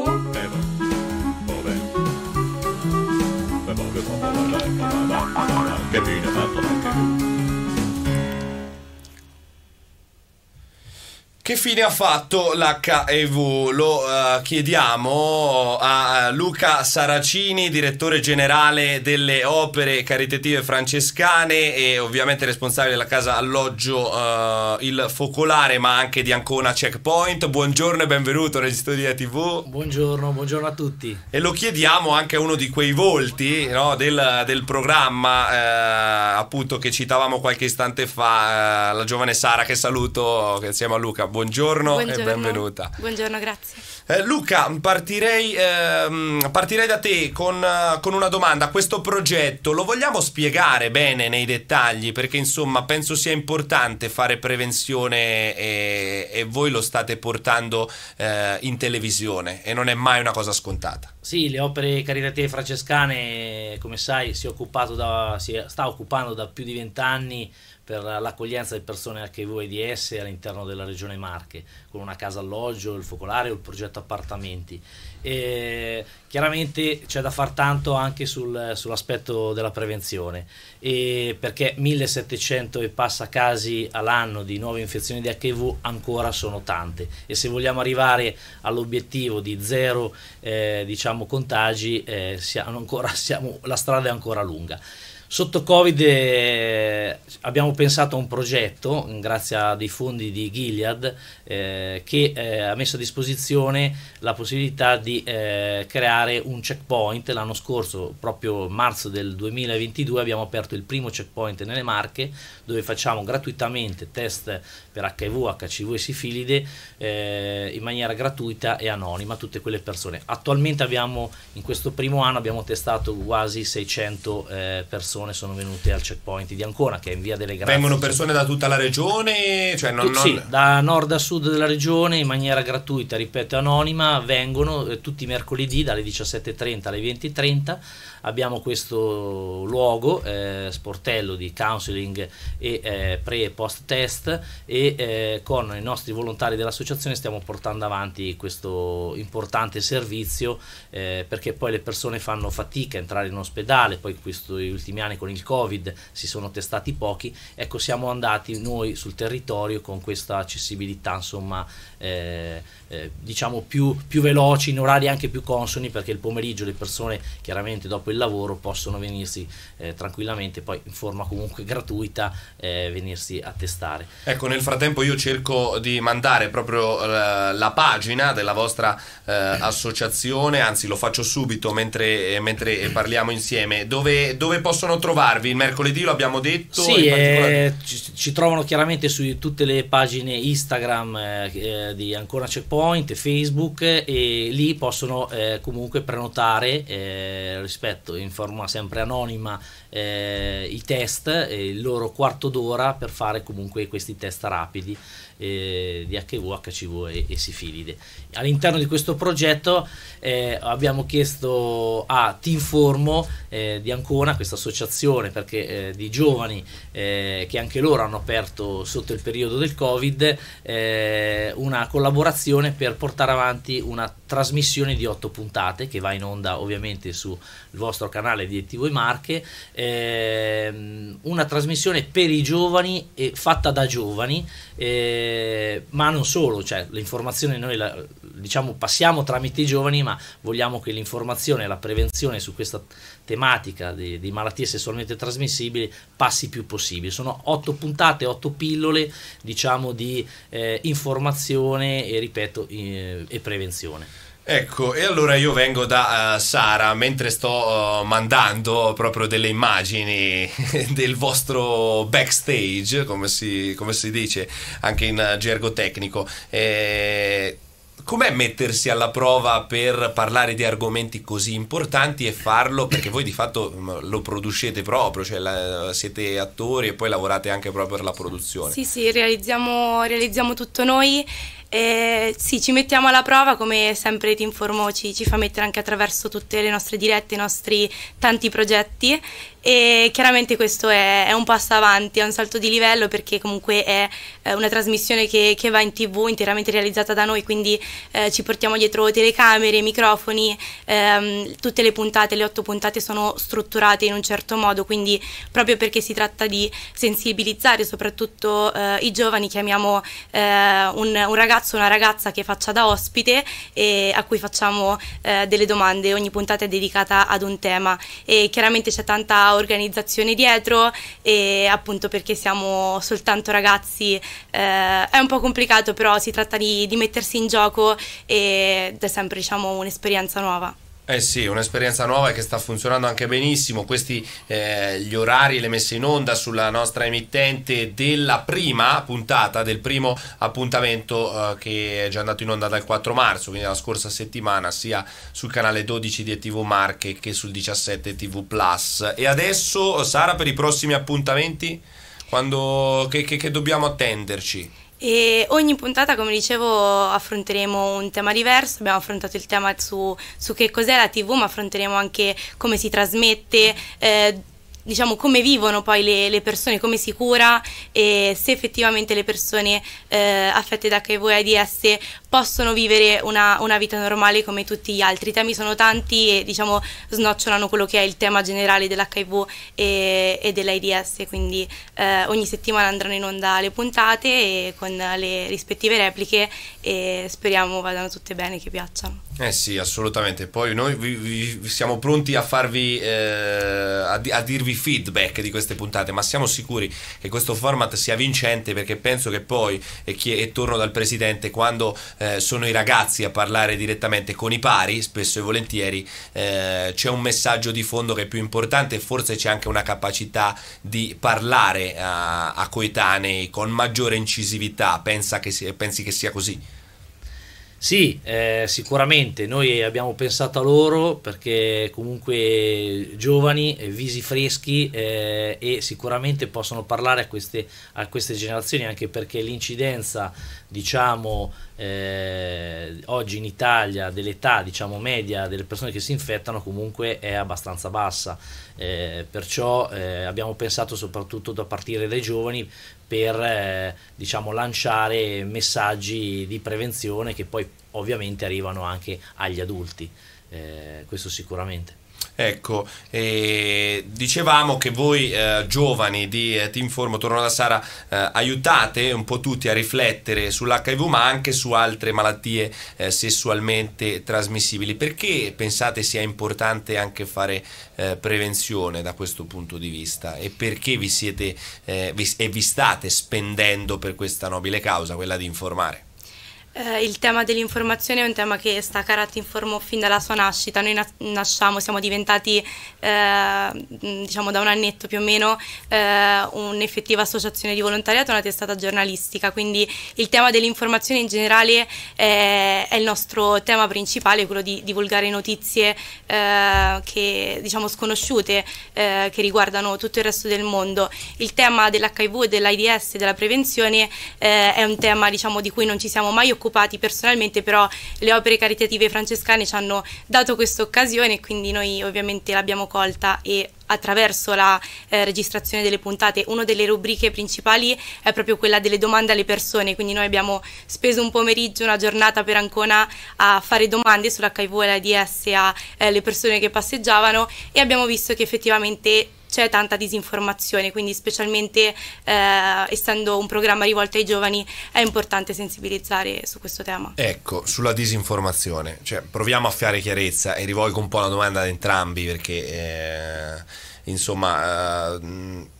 Che fine ha fatto l'HEV? Lo uh, chiediamo a Luca Saracini, direttore generale delle opere caritative francescane e ovviamente responsabile della casa alloggio uh, Il Focolare, ma anche di Ancona Checkpoint. Buongiorno e benvenuto nel studio di TV. Buongiorno, buongiorno a tutti. E lo chiediamo anche a uno di quei volti no, del, del, programma uh, appunto che citavamo qualche istante fa, la giovane Sara che saluto insieme a Luca buongiorno, buongiorno, e benvenuta. Buongiorno, grazie. Eh, Luca, partirei, eh, partirei, da te con, eh, con, una domanda. Questo progetto lo vogliamo spiegare bene nei dettagli? Perché insomma penso sia importante fare prevenzione e, e voi lo state portando eh, in televisione e non è mai una cosa scontata. Sì, le opere caritative francescane, come sai, si, da, si sta occupando da più di vent'anni per l'accoglienza di persone HIV AIDS all'interno della regione Marche, con una casa alloggio, il focolare o il progetto appartamenti. E chiaramente c'è da far tanto anche sul, sull'aspetto della prevenzione, e perché 1700 e passa casi all'anno di nuove infezioni di HIV ancora sono tante e se vogliamo arrivare all'obiettivo di zero eh, diciamo, contagi eh, siamo ancora, siamo, la strada è ancora lunga. Sotto Covid eh, abbiamo pensato a un progetto, grazie a dei fondi di Gilead, eh, che eh, ha messo a disposizione la possibilità di eh, creare un checkpoint. L'anno scorso, proprio marzo del 2022, abbiamo aperto il primo checkpoint nelle Marche dove facciamo gratuitamente test per HIV, HCV e sifilide eh, in maniera gratuita e anonima a tutte quelle persone. Attualmente abbiamo, in questo primo anno abbiamo testato quasi 600 eh, persone sono venute al checkpoint di Ancona che è in via delle Grazie. Vengono persone da tutta la regione? Cioè non, Tut- non... Sì, da nord a sud della regione in maniera gratuita, ripeto anonima, vengono eh, tutti i mercoledì dalle 17.30 alle 20.30 abbiamo questo luogo, eh, sportello di counseling e eh, pre e post test e eh, con i nostri volontari dell'associazione stiamo portando avanti questo importante servizio eh, perché poi le persone fanno fatica a entrare in ospedale, poi questi ultimi anni con il Covid si sono testati pochi, ecco siamo andati noi sul territorio con questa accessibilità insomma eh, eh, diciamo più, più veloci, in orari anche più consoni perché il pomeriggio le persone chiaramente dopo quel lavoro possono venirsi eh, tranquillamente, poi in forma comunque gratuita, eh, venirsi a testare. Ecco, nel frattempo io cerco di mandare proprio eh, la pagina della vostra eh, associazione, anzi lo faccio subito mentre, eh, mentre parliamo insieme, dove, dove, possono trovarvi? Il mercoledì lo abbiamo detto? Sì, eh, particolare... ci, ci, trovano chiaramente su tutte le pagine Instagram di Ancora Checkpoint, Facebook e lì possono comunque prenotare rispetto progetto in forma sempre anonima eh, i test e il loro quarto d'ora per fare comunque questi test rapidi eh, di HV, HCV e, e sifilide. All'interno di questo progetto eh, abbiamo chiesto a Tinformo eh, di Ancona, questa associazione perché, eh, di giovani eh, che anche loro hanno aperto sotto il periodo del Covid, una collaborazione per portare avanti una trasmissione di otto puntate che va in onda ovviamente sul vostro canale di TV Marche, ehm, una trasmissione per i giovani e fatta da giovani. Eh, eh, ma non solo, cioè l'informazione noi la, diciamo passiamo tramite i giovani, ma vogliamo che l'informazione e la prevenzione su questa tematica di, di, malattie sessualmente trasmissibili passi più possibile. Sono otto puntate, otto pillole diciamo di eh, informazione e ripeto eh, e prevenzione. Ecco, e allora io vengo da uh, Sara mentre sto uh, mandando proprio delle immagini del vostro backstage, come si, come si dice anche in uh, gergo tecnico. Eh, com'è mettersi alla prova per parlare di argomenti così importanti e farlo perché voi di fatto mm, lo producete proprio, cioè la, siete attori e poi lavorate anche proprio per la produzione? Sì, sì, realizziamo, realizziamo tutto noi eh, sì, ci mettiamo alla prova, come sempre ti informo, ci, ci fa mettere anche attraverso tutte le nostre dirette, i nostri tanti progetti e chiaramente questo è, è, un passo avanti, è un salto di livello perché comunque è, una trasmissione che, che, va in tv interamente realizzata da noi, quindi eh, ci portiamo dietro telecamere, microfoni, ehm, tutte le puntate, le otto puntate sono strutturate in un certo modo, quindi proprio perché si tratta di sensibilizzare soprattutto eh, i giovani, chiamiamo eh, un, un, ragazzo o una ragazza che faccia da ospite e a cui facciamo eh, delle domande, ogni puntata è dedicata ad un tema e chiaramente c'è tanta organizzazione dietro e appunto perché siamo soltanto ragazzi eh, è un po' complicato però si tratta di, di mettersi in gioco ed è sempre diciamo un'esperienza nuova. Eh sì, un'esperienza nuova che sta funzionando anche benissimo. Questi eh, gli orari, le messe in onda sulla nostra emittente della prima puntata, del primo appuntamento eh, che è già andato in onda dal 4 marzo, quindi la scorsa settimana, sia sul canale 12 di TV Marche che sul 17 TV Plus. E adesso, Sara, per i prossimi appuntamenti, quando, che, che, che dobbiamo attenderci? E ogni puntata, come dicevo, affronteremo un tema diverso. Abbiamo affrontato il tema su, su che cos'è la TV, ma affronteremo anche come si trasmette, eh, diciamo, come vivono poi le, le, persone, come si cura e se effettivamente le persone eh, affette da HIV e AIDS possono vivere una, una, vita normale come tutti gli altri. I temi sono tanti e diciamo, snocciolano quello che è il tema generale dell'HIV e, e dell'AIDS, quindi eh, ogni settimana andranno in onda le puntate con le rispettive repliche e speriamo vadano tutte bene, che piacciono. Eh sì, assolutamente. Poi noi vi, vi siamo pronti a farvi eh, a, di, a, dirvi feedback di queste puntate, ma siamo sicuri che questo format sia vincente perché penso che poi, e, chi, e torno dal presidente, quando eh, sono i ragazzi a parlare direttamente con i pari, spesso e volentieri eh, c'è un messaggio di fondo che è più importante e forse c'è anche una capacità di parlare a, a coetanei con maggiore incisività. Pensa che si, pensi che sia così? Sì, eh, sicuramente noi abbiamo pensato a loro perché comunque giovani, visi freschi eh, e sicuramente possono parlare a queste, a queste, generazioni anche perché l'incidenza diciamo eh, oggi in Italia dell'età diciamo media delle persone che si infettano comunque è abbastanza bassa eh, perciò eh, abbiamo pensato soprattutto da partire dai giovani per eh, diciamo lanciare messaggi di prevenzione che poi ovviamente arrivano anche agli adulti eh, questo sicuramente Ecco, eh, dicevamo che voi eh, giovani di eh, Team Formo Torno da Sara eh, aiutate un po' tutti a riflettere sull'HIV ma anche su altre malattie eh, sessualmente trasmissibili. Perché pensate sia importante anche fare eh, prevenzione da questo punto di vista e perché vi siete vi, e vi state spendendo per questa nobile causa, quella di informare? Eh, il tema dell'informazione è un tema che sta in Carattinformo fin dalla sua nascita. Noi na- nasciamo, siamo diventati eh, diciamo da un annetto più o meno eh, un'effettiva associazione di volontariato, una testata giornalistica, quindi il tema dell'informazione in generale eh, è il nostro tema principale, quello di divulgare notizie eh, che, diciamo, sconosciute eh, che riguardano tutto il resto del mondo. Il tema dell'HIV dell'AIDS e della prevenzione è un tema diciamo, di cui non ci siamo mai occupati occupati personalmente, però le opere caritative francescane ci hanno dato questa occasione, quindi noi ovviamente l'abbiamo colta e attraverso la eh, registrazione delle puntate. Una delle rubriche principali è proprio quella delle domande alle persone, quindi noi abbiamo speso un pomeriggio, una giornata per Ancona a fare domande sull'HIV e l'AIDS alle eh, persone che passeggiavano e abbiamo visto che effettivamente c'è tanta disinformazione, quindi specialmente eh, essendo un programma rivolto ai giovani è importante sensibilizzare su questo tema. Ecco, sulla disinformazione, cioè, proviamo a fare chiarezza e rivolgo un po' la domanda ad entrambi perché eh, insomma... Eh,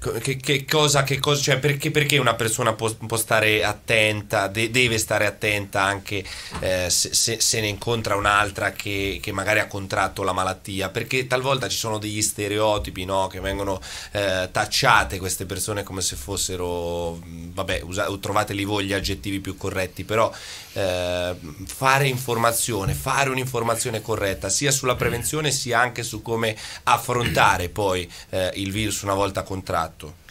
che, che, cosa, che cosa cioè perché, perché, una persona può, può stare attenta, de, deve stare attenta anche eh, se, se, se, ne incontra un'altra che, che, magari ha contratto la malattia? Perché talvolta ci sono degli stereotipi no? che vengono eh, tacciate queste persone come se fossero, vabbè, usa, trovateli voi gli aggettivi più corretti, però eh, fare informazione, fare un'informazione corretta sia sulla prevenzione sia anche su come affrontare poi eh, il virus una volta contratto?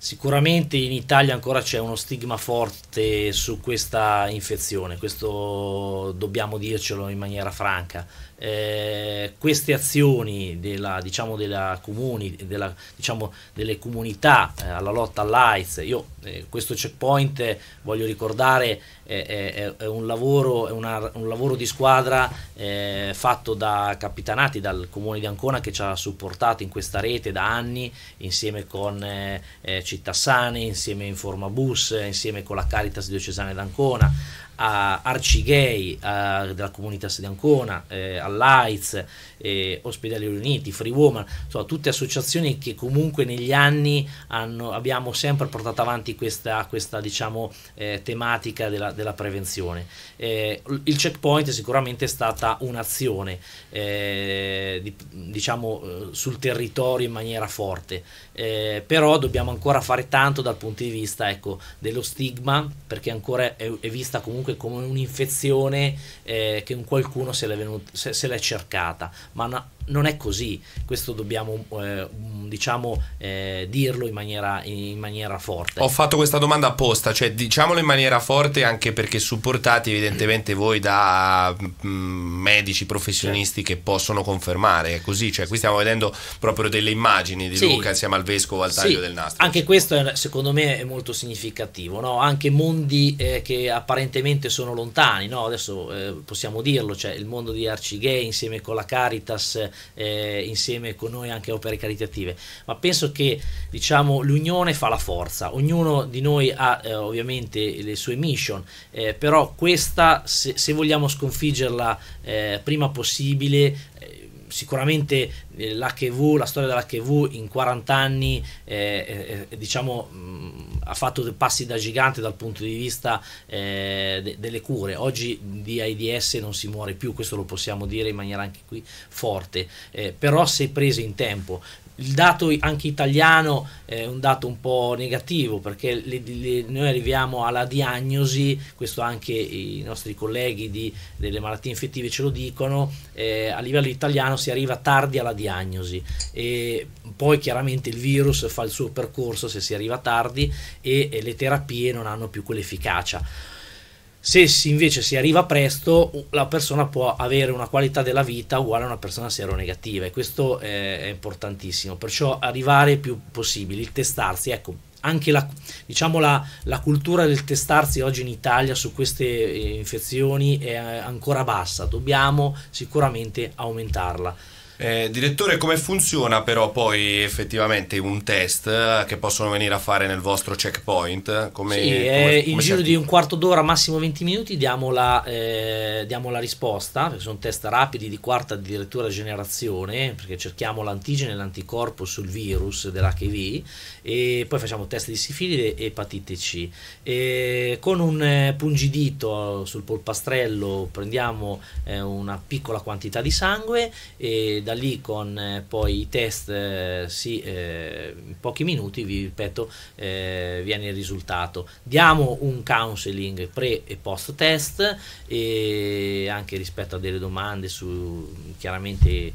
Sicuramente in Italia ancora c'è uno stigma forte su questa infezione, questo dobbiamo dircelo in maniera franca eh, queste azioni della, diciamo, della comuni, della, diciamo, delle comunità eh, alla lotta all'AIDS, io eh, questo checkpoint eh, voglio ricordare è, è, un lavoro, è una, un lavoro di squadra eh, fatto da Capitanati, dal comune di Ancona che ci ha supportato in questa rete da anni insieme con Città Sane, insieme a Informabus, insieme con la Caritas diocesana d'Ancona a Arcigay, della comunità di Ancona, eh, all'AIDS, eh, Ospedali Uniti, Free Woman, insomma tutte associazioni che comunque negli anni hanno, abbiamo sempre portato avanti questa, questa diciamo, eh, tematica della, della prevenzione. Eh, il checkpoint è sicuramente è stata un'azione eh, di, diciamo, eh, sul territorio in maniera forte eh, però dobbiamo ancora fare tanto dal punto di vista ecco, dello stigma, perché ancora è, è vista comunque come un'infezione eh, che un qualcuno se l'è, venuto, se, se l'è cercata, ma una, non è così, questo dobbiamo eh, diciamo eh, dirlo in maniera, in maniera, forte. Ho fatto questa domanda apposta, cioè diciamolo in maniera forte anche perché supportati evidentemente voi da mh, mm, medici professionisti sì. che possono confermare, è così, cioè qui stiamo vedendo proprio delle immagini di sì. Luca insieme al vescovo al taglio sì. del nastro. Anche questo è, secondo me è molto significativo, no? anche mondi eh, che apparentemente sono lontani, no? adesso eh, possiamo dirlo, cioè il mondo di Arcigay insieme con la Caritas eh, insieme con noi anche opere caritative, ma penso che diciamo, l'unione fa la forza, ognuno di noi ha eh, ovviamente le sue mission, eh, però questa se, se vogliamo sconfiggerla eh, prima possibile eh, sicuramente eh, l'HV, la storia dell'HV in 40 anni eh, eh, eh diciamo, mh, mm, ha fatto passi da gigante dal punto di vista eh, de delle cure. Oggi di AIDS non si muore più, questo lo possiamo dire in maniera anche qui forte, eh, però se prese in tempo il dato anche italiano è un dato un po' negativo perché le, le, noi arriviamo alla diagnosi, questo anche i nostri colleghi di, delle malattie infettive ce lo dicono, eh, a livello italiano si arriva tardi alla diagnosi e poi chiaramente il virus fa il suo percorso se si arriva tardi e, e le terapie non hanno più quell'efficacia se invece si arriva presto, la persona può avere una qualità della vita uguale a una persona seronegativa e questo è, importantissimo. Perciò arrivare più possibile, il testarsi, ecco, anche la, diciamo la, la cultura del testarsi oggi in Italia su queste eh, infezioni è eh, ancora bassa, dobbiamo sicuramente aumentarla. Eh, direttore, come funziona però poi effettivamente un test eh, che possono venire a fare nel vostro checkpoint? Come, sì, come, eh, come in giro di un quarto d'ora, massimo 20 minuti, diamo la, eh, diamo la risposta, perché sono test rapidi di quarta addirittura generazione, perché cerchiamo l'antigene e l'anticorpo sul virus dell'HIV e poi facciamo test di sifilide e epatite C. E con un eh, pungidito sul polpastrello prendiamo eh, una piccola quantità di sangue e da lì con eh, poi i test eh, sì, eh, in pochi minuti vi ripeto viene il risultato diamo un counseling pre e post test e anche rispetto a delle domande su chiaramente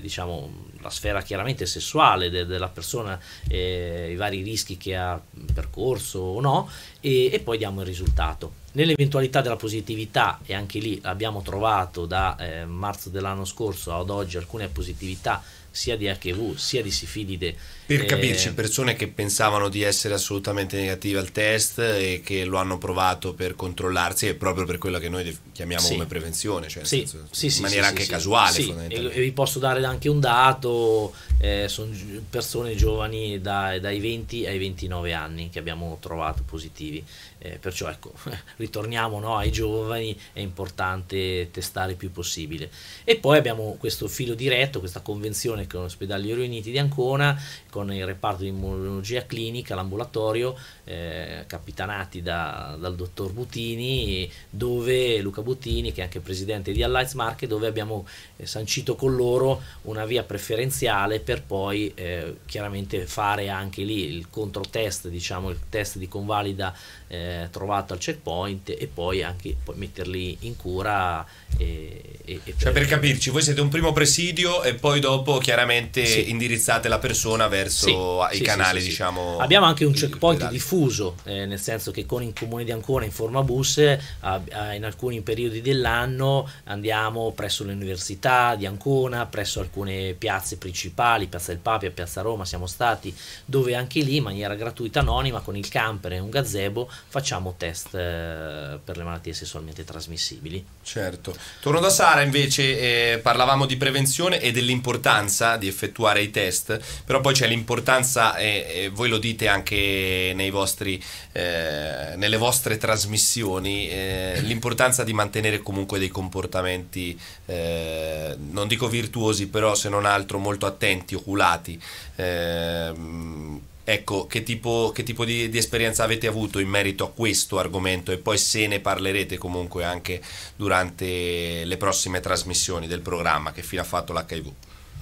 diciamo la sfera chiaramente sessuale de della persona i vari rischi che ha percorso o no e, e poi diamo il risultato Nell'eventualità della positività, e anche lì abbiamo trovato da eh, marzo dell'anno scorso ad oggi alcune positività sia di HV sia di sifilide per capirci, persone che pensavano di essere assolutamente negative al test e che lo hanno provato per controllarsi, è proprio per quella che noi chiamiamo sì. come prevenzione, cioè sì. senso, sì, in maniera anche casuale. E, e, vi posso dare anche un dato, eh, sono persone giovani da, dai 20 ai 29 anni che abbiamo trovato positivi, eh, perciò ecco, ritorniamo no, ai giovani, è importante testare il più possibile. E poi abbiamo questo filo diretto, questa convenzione con l'ospedale Oriuniti di Ancona, con il reparto di immunologia clinica, l'ambulatorio, eh, capitanati da, dal dottor Butini, dove Luca Butini, che è anche presidente di Alliance Marche, dove abbiamo eh, sancito con loro una via preferenziale per poi eh, chiaramente fare anche lì il controtest, diciamo il test di convalida eh, trovato al checkpoint e poi anche poi metterli in cura. E, e, e cioè per capirci, voi siete un primo presidio e poi dopo chiaramente sì. indirizzate la persona verso sì, i sì, canali, diciamo. Abbiamo anche un checkpoint pedali. diffuso, eh, nel senso che con il comune di Ancona in forma bus, eh, eh, in alcuni periodi dell'anno andiamo presso l'università di Ancona, presso alcune piazze principali, Piazza del Papia, Piazza Roma, siamo stati, dove anche lì in maniera gratuita, anonima, con il camper e un gazebo facciamo test eh, per le malattie sessualmente trasmissibili. Certo. Torno da Sara invece, eh, parlavamo di prevenzione e dell'importanza di effettuare i test, però poi c'è l'importanza, e, eh, e, eh, voi lo dite anche vostri, eh, nelle vostre trasmissioni, eh, l'importanza di mantenere comunque dei comportamenti, non dico virtuosi, però se non altro molto attenti, oculati ehm, Ecco, che tipo, che tipo di, di, esperienza avete avuto in merito a questo argomento e poi se ne parlerete comunque anche durante le prossime trasmissioni del programma che fino ha fatto l'HIV?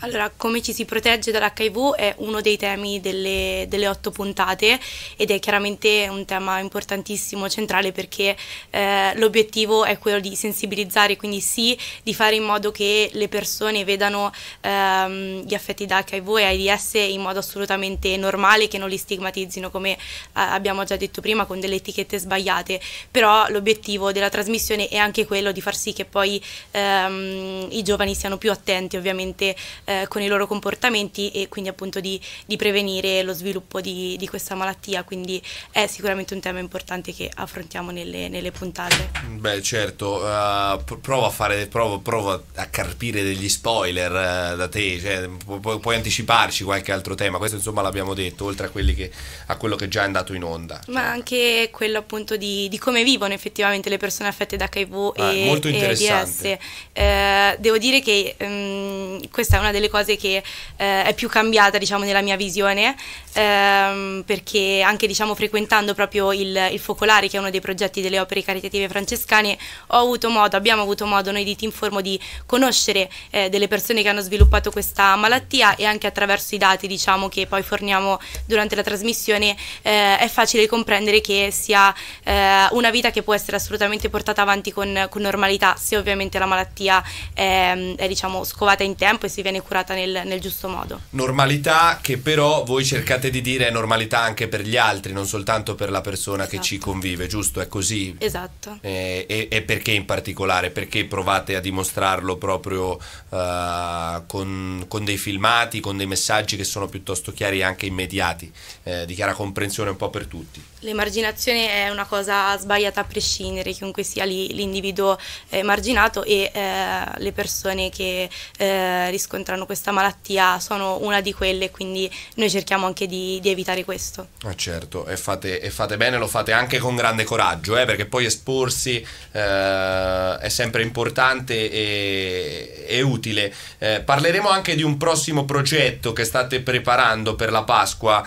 Allora, come ci si protegge dall'HIV è uno dei temi delle, delle, otto puntate ed è chiaramente un tema importantissimo, centrale, perché eh, l'obiettivo è quello di sensibilizzare, quindi sì, di fare in modo che le persone vedano ehm, gli affetti da HIV e AIDS in modo assolutamente normale, che non li stigmatizzino, come eh, abbiamo già detto prima, con delle etichette sbagliate. Però l'obiettivo della trasmissione è anche quello di far sì che poi ehm, i giovani siano più attenti, ovviamente eh, con i loro comportamenti e quindi appunto di, di prevenire lo sviluppo di, di, questa malattia, quindi è sicuramente un tema importante che affrontiamo nelle, nelle puntate. Beh certo, uh, eh, prova, a fare, prova, prova a carpire degli spoiler uh, da te, cioè, pu puoi anticiparci qualche altro tema, questo insomma l'abbiamo detto, oltre a, che, a, quello che già è andato in onda. Ma cioè. anche quello appunto di, di, come vivono effettivamente le persone affette da HIV ah, e, molto e eh, devo dire che um, questa è una delle delle cose che eh, è più cambiata diciamo, nella mia visione, ehm, perché anche diciamo, frequentando proprio il, il, Focolare, che è uno dei progetti delle opere caritative francescane, ho avuto modo, abbiamo avuto modo noi di Tinformo di conoscere eh, delle persone che hanno sviluppato questa malattia e anche attraverso i dati diciamo, che poi forniamo durante la trasmissione eh, è facile comprendere che sia eh, una vita che può essere assolutamente portata avanti con, con normalità, se ovviamente la malattia è, è diciamo, scovata in tempo e si viene curata curata nel, nel, giusto modo. Normalità che però voi cercate di dire è normalità anche per gli altri, non soltanto per la persona esatto. che ci esatto. convive, giusto? È così? Esatto. Eh, e, e, perché in particolare? Perché provate a dimostrarlo proprio uh, con, con, dei filmati, con dei messaggi che sono piuttosto chiari e anche immediati, eh, di chiara comprensione un po' per tutti? L'emarginazione è una cosa sbagliata a prescindere, chiunque sia l'individuo eh, emarginato e eh, le persone che eh, riscontrano questa malattia sono una di quelle, quindi noi cerchiamo anche di, di evitare questo. Ah, certo, e fate, e fate, bene, lo fate anche con grande coraggio, eh, perché poi esporsi eh, è sempre importante e, e utile. Eh, parleremo anche di un prossimo progetto che state preparando per la Pasqua,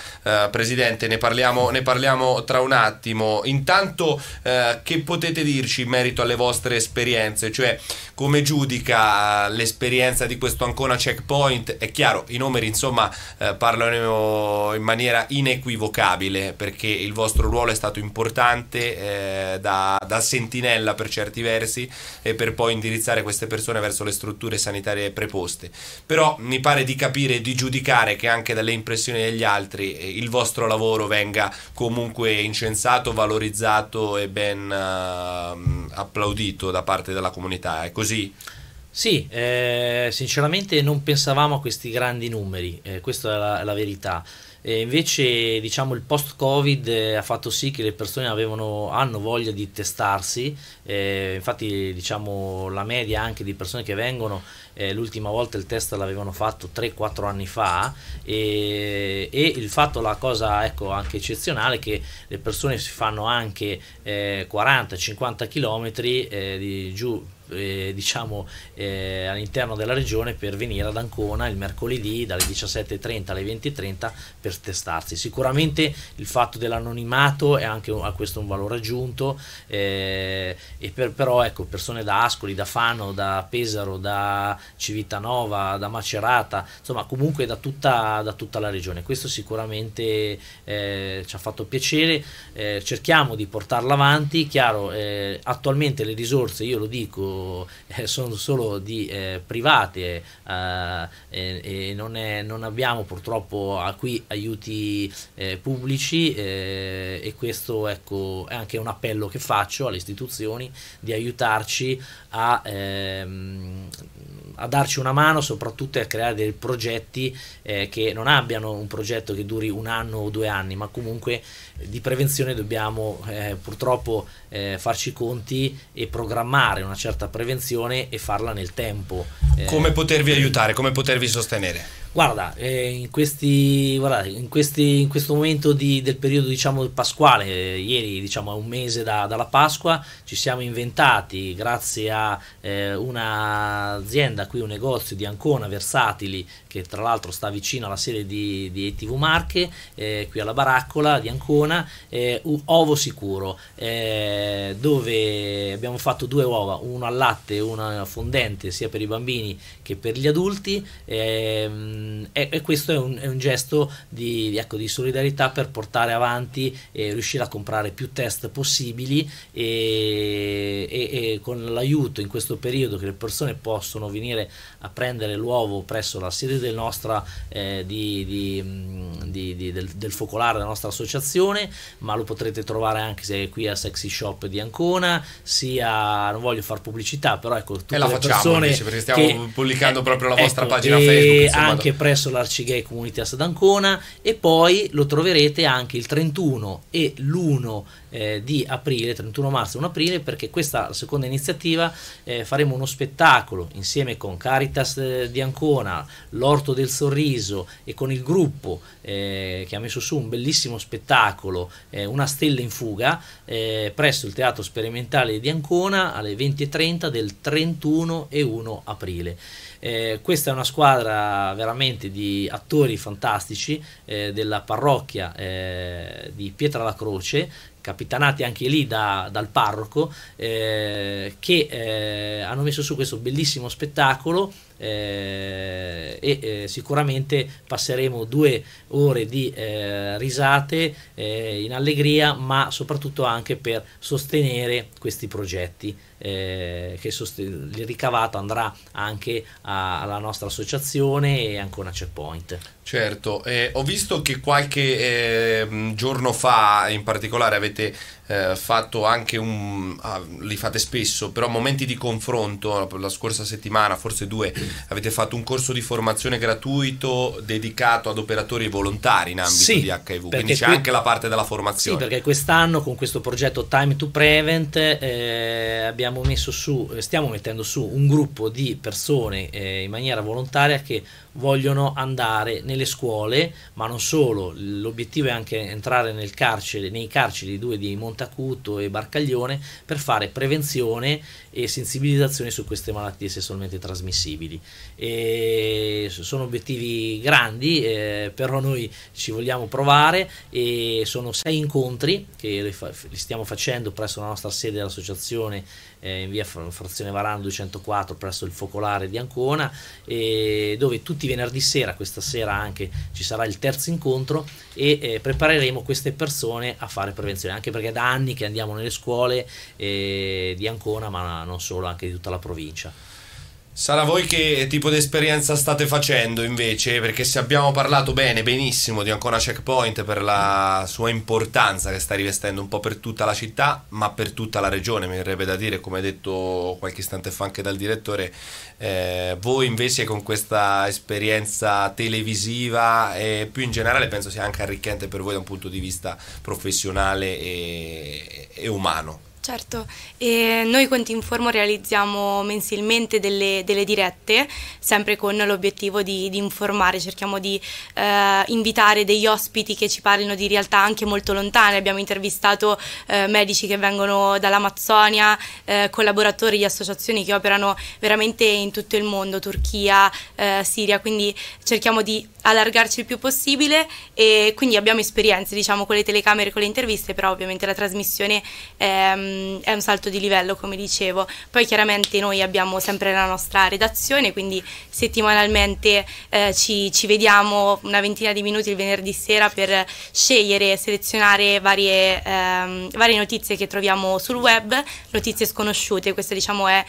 Presidente, ne parliamo, ne parliamo tra un attimo. Intanto eh, che potete dirci in merito alle vostre esperienze, cioè come giudica eh, l'esperienza di questo Ancona Checkpoint? È chiaro, i numeri insomma eh, parlano in maniera inequivocabile perché il vostro ruolo è stato importante eh, da, da sentinella per certi versi e per poi indirizzare queste persone verso le strutture sanitarie preposte. Però mi pare di capire e di giudicare che anche dalle impressioni degli altri eh, il vostro lavoro venga comunque incensato, valorizzato e ben uh, applaudito da parte della comunità, è così? Sì, eh, sinceramente non pensavamo a questi grandi numeri, eh, questa è la, la verità. E invece diciamo, il post-Covid eh, ha fatto sì che le persone avevano, hanno voglia di testarsi, eh, infatti diciamo, la media anche di persone che vengono eh, l'ultima volta il test l'avevano fatto 3-4 anni fa e, e, il fatto, la cosa ecco, anche eccezionale, che le persone si fanno anche eh, 40-50 km eh, di giù eh, diciamo, eh, all'interno della regione per venire ad Ancona il mercoledì dalle 17.30 alle 20.30 per testarsi. Sicuramente il fatto dell'anonimato è anche a questo un valore aggiunto, eh, per, però ecco, persone da Ascoli, da Fano, da Pesaro, da Civitanova, da Macerata, insomma comunque da tutta, da tutta la regione. Questo sicuramente eh, ci ha fatto piacere, eh, cerchiamo di portarla avanti, chiaro, eh, attualmente le risorse, io lo dico, eh, sono solo di eh, private eh, eh e, non, è, non, abbiamo purtroppo ah, qui aiuti eh, pubblici eh, e questo ecco, è anche un appello che faccio alle istituzioni di aiutarci a, ehm, a darci una mano soprattutto a creare dei progetti che non abbiano un progetto che duri un anno o due anni ma comunque di prevenzione dobbiamo eh, purtroppo eh, farci i conti e programmare una certa prevenzione e farla nel tempo. Eh. Come potervi aiutare, come potervi sostenere? Guarda, eh, in, questi, guarda in, questi, in, questo momento di, del periodo diciamo, pasquale, eh, ieri diciamo, a un mese da, dalla Pasqua, ci siamo inventati, grazie a eh, un'azienda, qui un negozio di Ancona, Versatili, che tra l'altro sta vicino alla sede di, di ETV Marche, qui alla Baraccola di Ancona, settimana eh, ovo sicuro eh, dove abbiamo fatto due uova una al latte e una fondente sia per i bambini che per gli adulti ehm, e, e questo è un, è un gesto di, ecco, di, solidarietà per portare avanti e riuscire a comprare più test possibili e, e, e con l'aiuto in questo periodo che le persone possono venire a prendere l'uovo presso la sede del nostra, eh, di, di, mm, del, del focolare della nostra associazione Pordenone, ma lo potrete trovare anche se qui a Sexy Shop di Ancona, sia, non voglio fare pubblicità, però ecco, tutte e la le facciamo, persone invece, perché stiamo che, pubblicando eh, proprio la vostra ecco, pagina Facebook. Insomma. Anche presso l'Arcigay Community Ast Ancona e poi lo troverete anche il 31 e l'1 eh, di aprile, 31 marzo e 1 aprile, perché questa seconda iniziativa eh, faremo uno spettacolo insieme con Caritas eh, di Ancona, l'Orto del Sorriso e con il gruppo eh, che ha messo su un bellissimo spettacolo, eh, Una stella in fuga, eh, presso il Teatro Sperimentale di Ancona alle 20.30 del 31 e 1 aprile. questa è una squadra veramente di attori fantastici della parrocchia di Pietra la Croce capitanati anche lì da, dal parroco, eh, che eh, hanno messo su questo bellissimo spettacolo eh, e eh, sicuramente passeremo due ore di eh, risate eh, in allegria ma soprattutto anche per sostenere questi progetti eh, che sosten- il ricavato andrà anche a- alla nostra associazione e anche a Checkpoint certo eh, ho visto che qualche ehm, giorno fa in particolare avete eh, fatto anche un... Ah, li fate spesso, però momenti di confronto, la scorsa settimana, forse due, avete fatto un corso di formazione gratuito dedicato ad operatori volontari in ambito sì, di HIV, quindi c'è qui, anche la parte della formazione. Sì, perché quest'anno con questo progetto Time to Prevent eh, abbiamo messo su, stiamo mettendo su un gruppo di persone eh, in maniera volontaria che vogliono andare nelle scuole, ma non solo, l'obiettivo è anche entrare nel carcere, nei carceri due di Montacuto e Barcaglione per fare prevenzione e sensibilizzazione su queste malattie sessualmente trasmissibili. E sono obiettivi grandi, eh, però noi ci vogliamo provare e sono sei incontri che li, fa, li stiamo facendo presso la nostra sede dell'associazione eh, in via Frazione Varano 204 presso il Focolare di Ancona, eh, dove tutti i venerdì sera, questa sera anche ci sarà il terzo incontro e eh, prepareremo queste persone a fare prevenzione, anche perché è da anni che andiamo nelle scuole eh, di Ancona, ma non solo, anche di tutta la provincia. Sarà voi che tipo di esperienza state facendo invece, perché se abbiamo parlato bene, benissimo di Ancona Checkpoint per la sua importanza che sta rivestendo un po' per tutta la città, ma per tutta la regione, mi verrebbe da dire, come detto qualche istante fa anche dal direttore, eh, voi invece con questa esperienza televisiva e più in generale penso sia anche arricchente per voi da un punto di vista professionale e, e umano. Certo, e noi con Tinformo realizziamo mensilmente delle, delle, dirette, sempre con l'obiettivo di, di, informare, cerchiamo di eh, invitare degli ospiti che ci parlino di realtà anche molto lontane, abbiamo intervistato eh, medici che vengono dall'Amazzonia, eh, collaboratori di associazioni che operano veramente in tutto il mondo, Turchia, eh, Siria, quindi cerchiamo di allargarci il più possibile e quindi abbiamo esperienze diciamo con le telecamere, con le interviste, però ovviamente la trasmissione... Ehm, è un salto di livello, come dicevo. Poi chiaramente noi abbiamo sempre la nostra redazione, quindi settimanalmente eh, ci, ci, vediamo una ventina di minuti il venerdì sera per scegliere e selezionare varie, ehm, varie notizie che troviamo sul web, notizie sconosciute. Questa diciamo è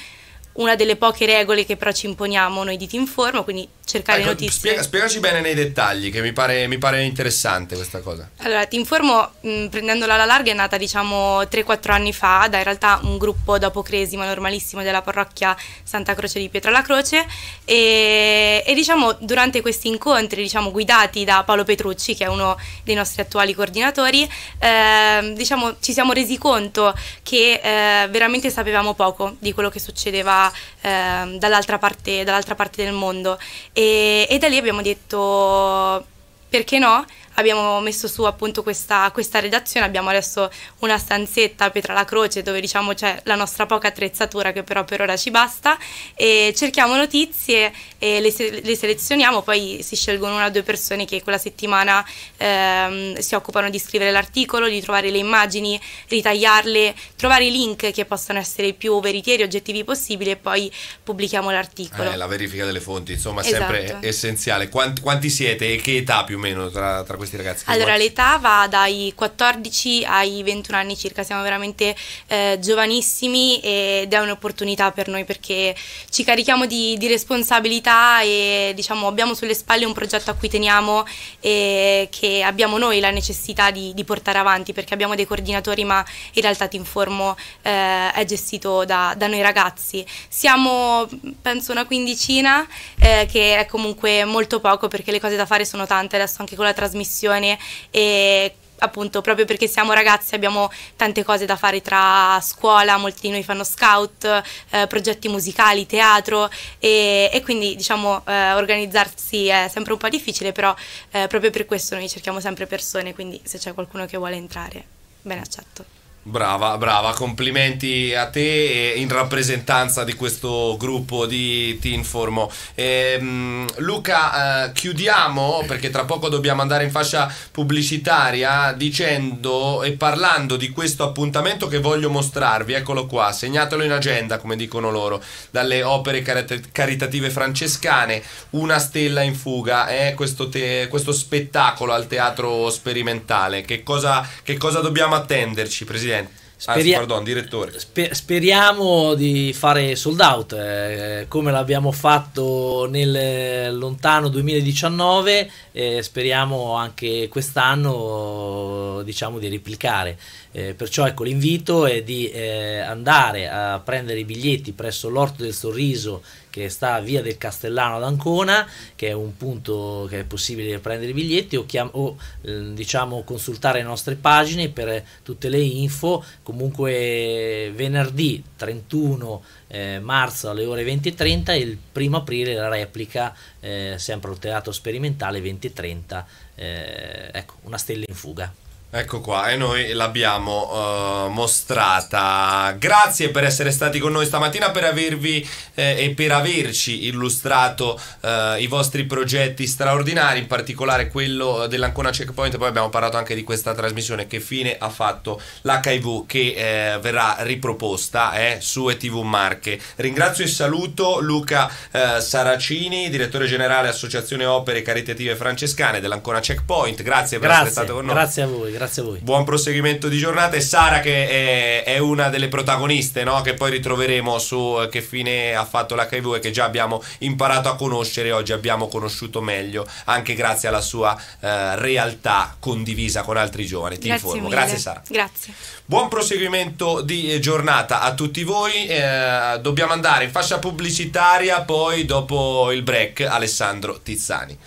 una delle poche regole che però ci imponiamo noi di Teamform, quindi cercare ecco, notizie. Spiega, spiegaci bene nei dettagli, che mi pare, mi pare interessante questa cosa. Allora, ti informo, mh, mm, prendendola alla larga, è nata diciamo 3-4 anni fa da in realtà un gruppo dopo cresi, ma normalissimo, della parrocchia Santa Croce di Pietra la Croce e, e diciamo durante questi incontri, diciamo guidati da Paolo Petrucci, che è uno dei nostri attuali coordinatori, eh, diciamo ci siamo resi conto che eh, veramente sapevamo poco di quello che succedeva eh, dall'altra, parte, dall'altra parte del mondo e, e da lì abbiamo detto perché no? abbiamo messo su appunto questa, questa, redazione, abbiamo adesso una stanzetta a Pietra la Croce dove diciamo c'è la nostra poca attrezzatura che però per ora ci basta e cerchiamo notizie e le, se le selezioniamo, poi si scelgono una o due persone che quella settimana ehm, si occupano di scrivere l'articolo, di trovare le immagini, ritagliarle, trovare i link che possano essere i più veritieri, oggettivi possibili e poi pubblichiamo l'articolo. Eh, la verifica delle fonti, insomma, esatto. sempre essenziale. Quanti, quanti, siete e che età più o meno tra, tra questi? questi ragazzi? Allora l'età va dai 14 ai 21 anni circa, siamo veramente eh, giovanissimi ed è un'opportunità per noi perché ci carichiamo di, di responsabilità e diciamo, abbiamo sulle spalle un progetto a cui teniamo e che abbiamo noi la necessità di, di portare avanti perché abbiamo dei coordinatori ma in realtà ti informo eh, è gestito da, da, noi ragazzi. Siamo penso una quindicina eh, che è comunque molto poco perché le cose da fare sono tante adesso anche con la trasmissione professione e appunto proprio perché siamo ragazzi abbiamo tante cose da fare tra scuola, molti di noi fanno scout, eh, progetti musicali, teatro e, e quindi diciamo eh, organizzarsi è sempre un po' difficile però eh, proprio per questo noi cerchiamo sempre persone quindi se c'è qualcuno che vuole entrare ben accetto. Brava, brava, complimenti a te in rappresentanza di questo gruppo di Ti Informo. Ehm, Luca, eh, chiudiamo perché tra poco dobbiamo andare in fascia pubblicitaria dicendo e parlando di questo appuntamento che voglio mostrarvi, eccolo qua, segnatelo in agenda come dicono loro, dalle opere carit caritative francescane, Una stella in fuga, eh, questo, questo, spettacolo al teatro sperimentale. Che cosa, che cosa dobbiamo attenderci, Presidente? presidente. Speria- Anzi, pardon, direttore. Sper- speriamo di fare sold out eh, come l'abbiamo fatto nel lontano 2019 eh, speriamo anche quest'anno diciamo, di replicare. Eh, perciò ecco, l'invito è di eh, andare a prendere i biglietti presso l'Orto del Sorriso che sta a via del Castellano ad Ancona, che è un punto che è possibile prendere i biglietti o, o ehm, diciamo, consultare le nostre pagine per tutte le info. Comunque venerdì 31 eh, marzo alle ore 20.30 e il primo aprile la replica eh, sempre al teatro sperimentale 20 30, eh, ecco, una stella in fuga. Ecco qua, e noi l'abbiamo uh, mostrata. Grazie per essere stati con noi stamattina, per avervi eh, e per averci illustrato uh, i vostri progetti straordinari, in particolare quello dell'Ancona Checkpoint. Poi abbiamo parlato anche di questa trasmissione che fine ha fatto l'HIV che eh, verrà riproposta eh, su ETV Marche. Ringrazio e saluto Luca eh, Saracini, direttore generale Associazione Opere Caritative Francescane dell'Ancona Checkpoint. Grazie per grazie, essere stato con noi. Grazie a voi. Grazie Grazie a voi. Buon proseguimento di giornata e Sara che è, è una delle protagoniste no? che poi ritroveremo su eh, che fine ha fatto l'HIV e che già abbiamo imparato a conoscere oggi, abbiamo conosciuto meglio anche grazie alla sua eh, realtà condivisa con altri giovani. Ti grazie informo. Mille. Grazie Sara. Grazie. Buon proseguimento di eh, giornata a tutti voi. Eh, dobbiamo andare in fascia pubblicitaria, poi dopo il break Alessandro Tizzani.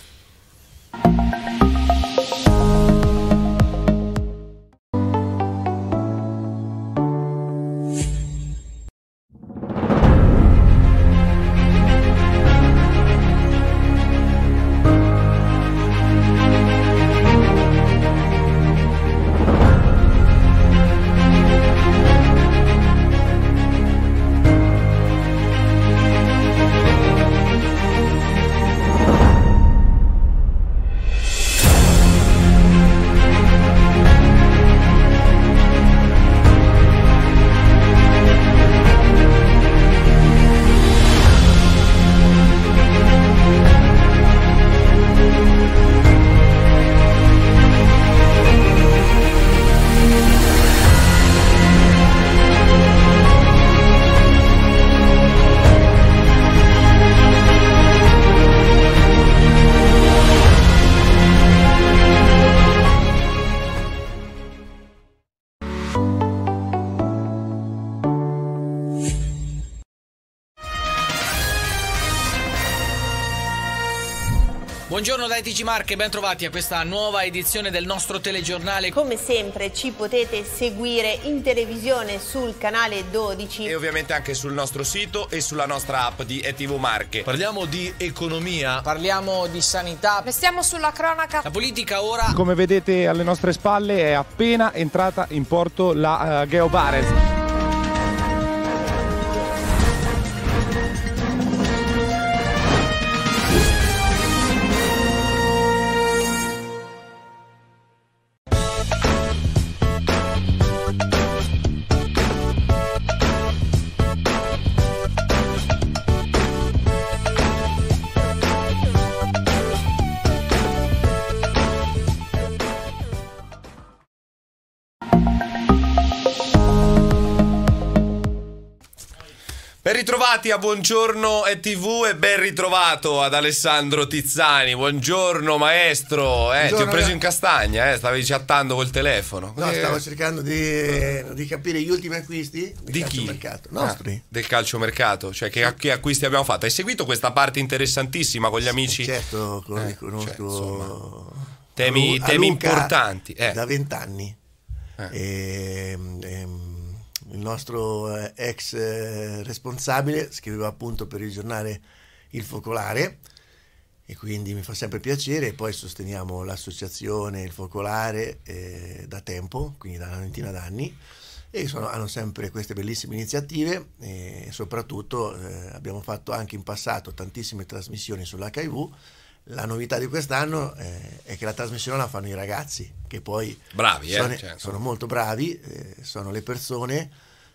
da ETG Marche, ben trovati a questa nuova edizione del nostro telegiornale. Come sempre ci potete seguire in televisione sul canale 12 e ovviamente anche sul nostro sito e sulla nostra app di ETV Marche. Parliamo di economia, parliamo di sanità, restiamo sulla cronaca. La politica ora, come vedete alle nostre spalle, è appena entrata in porto la uh, Geo Barez. ritrovati a Buongiorno e TV e ben ritrovato ad Alessandro Tizzani. Buongiorno maestro, eh, Buongiorno, ti ho preso in castagna, eh, stavi chattando col telefono. No, eh. stavo cercando di, di, capire gli ultimi acquisti del di calciomercato. Chi? Ah, nostri. Ah, del calciomercato, cioè che, che, acquisti abbiamo fatto. Hai seguito questa parte interessantissima con gli amici? Certo, con, eh, conosco... Cioè, temi, temi importanti. Eh. Da vent'anni. Eh. Ehm, ehm, il nostro eh, ex eh, responsabile, scriveva appunto per il giornale Il Focolare e quindi mi fa sempre piacere poi sosteniamo l'associazione Il Focolare eh, da tempo, quindi da una ventina d'anni e sono, hanno sempre queste bellissime iniziative e soprattutto eh, abbiamo fatto anche in passato tantissime trasmissioni sull'HIV la novità di quest'anno eh, è che la trasmissione la fanno i ragazzi, che poi bravi, eh, sono, eh, certo. sono, molto bravi, eh, sono le persone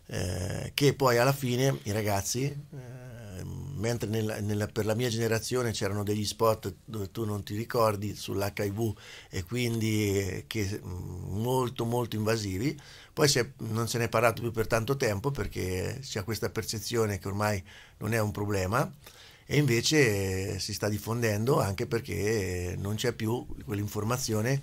eh, che poi alla fine i ragazzi, eh, mentre nella, nella, per la mia generazione c'erano degli spot dove tu non ti ricordi sull'HIV e quindi che, mm, molto molto invasivi, poi se, non se ne è parlato più per tanto tempo perché c'è questa percezione che ormai non è un problema e invece eh, si sta diffondendo anche perché eh, non c'è più quell'informazione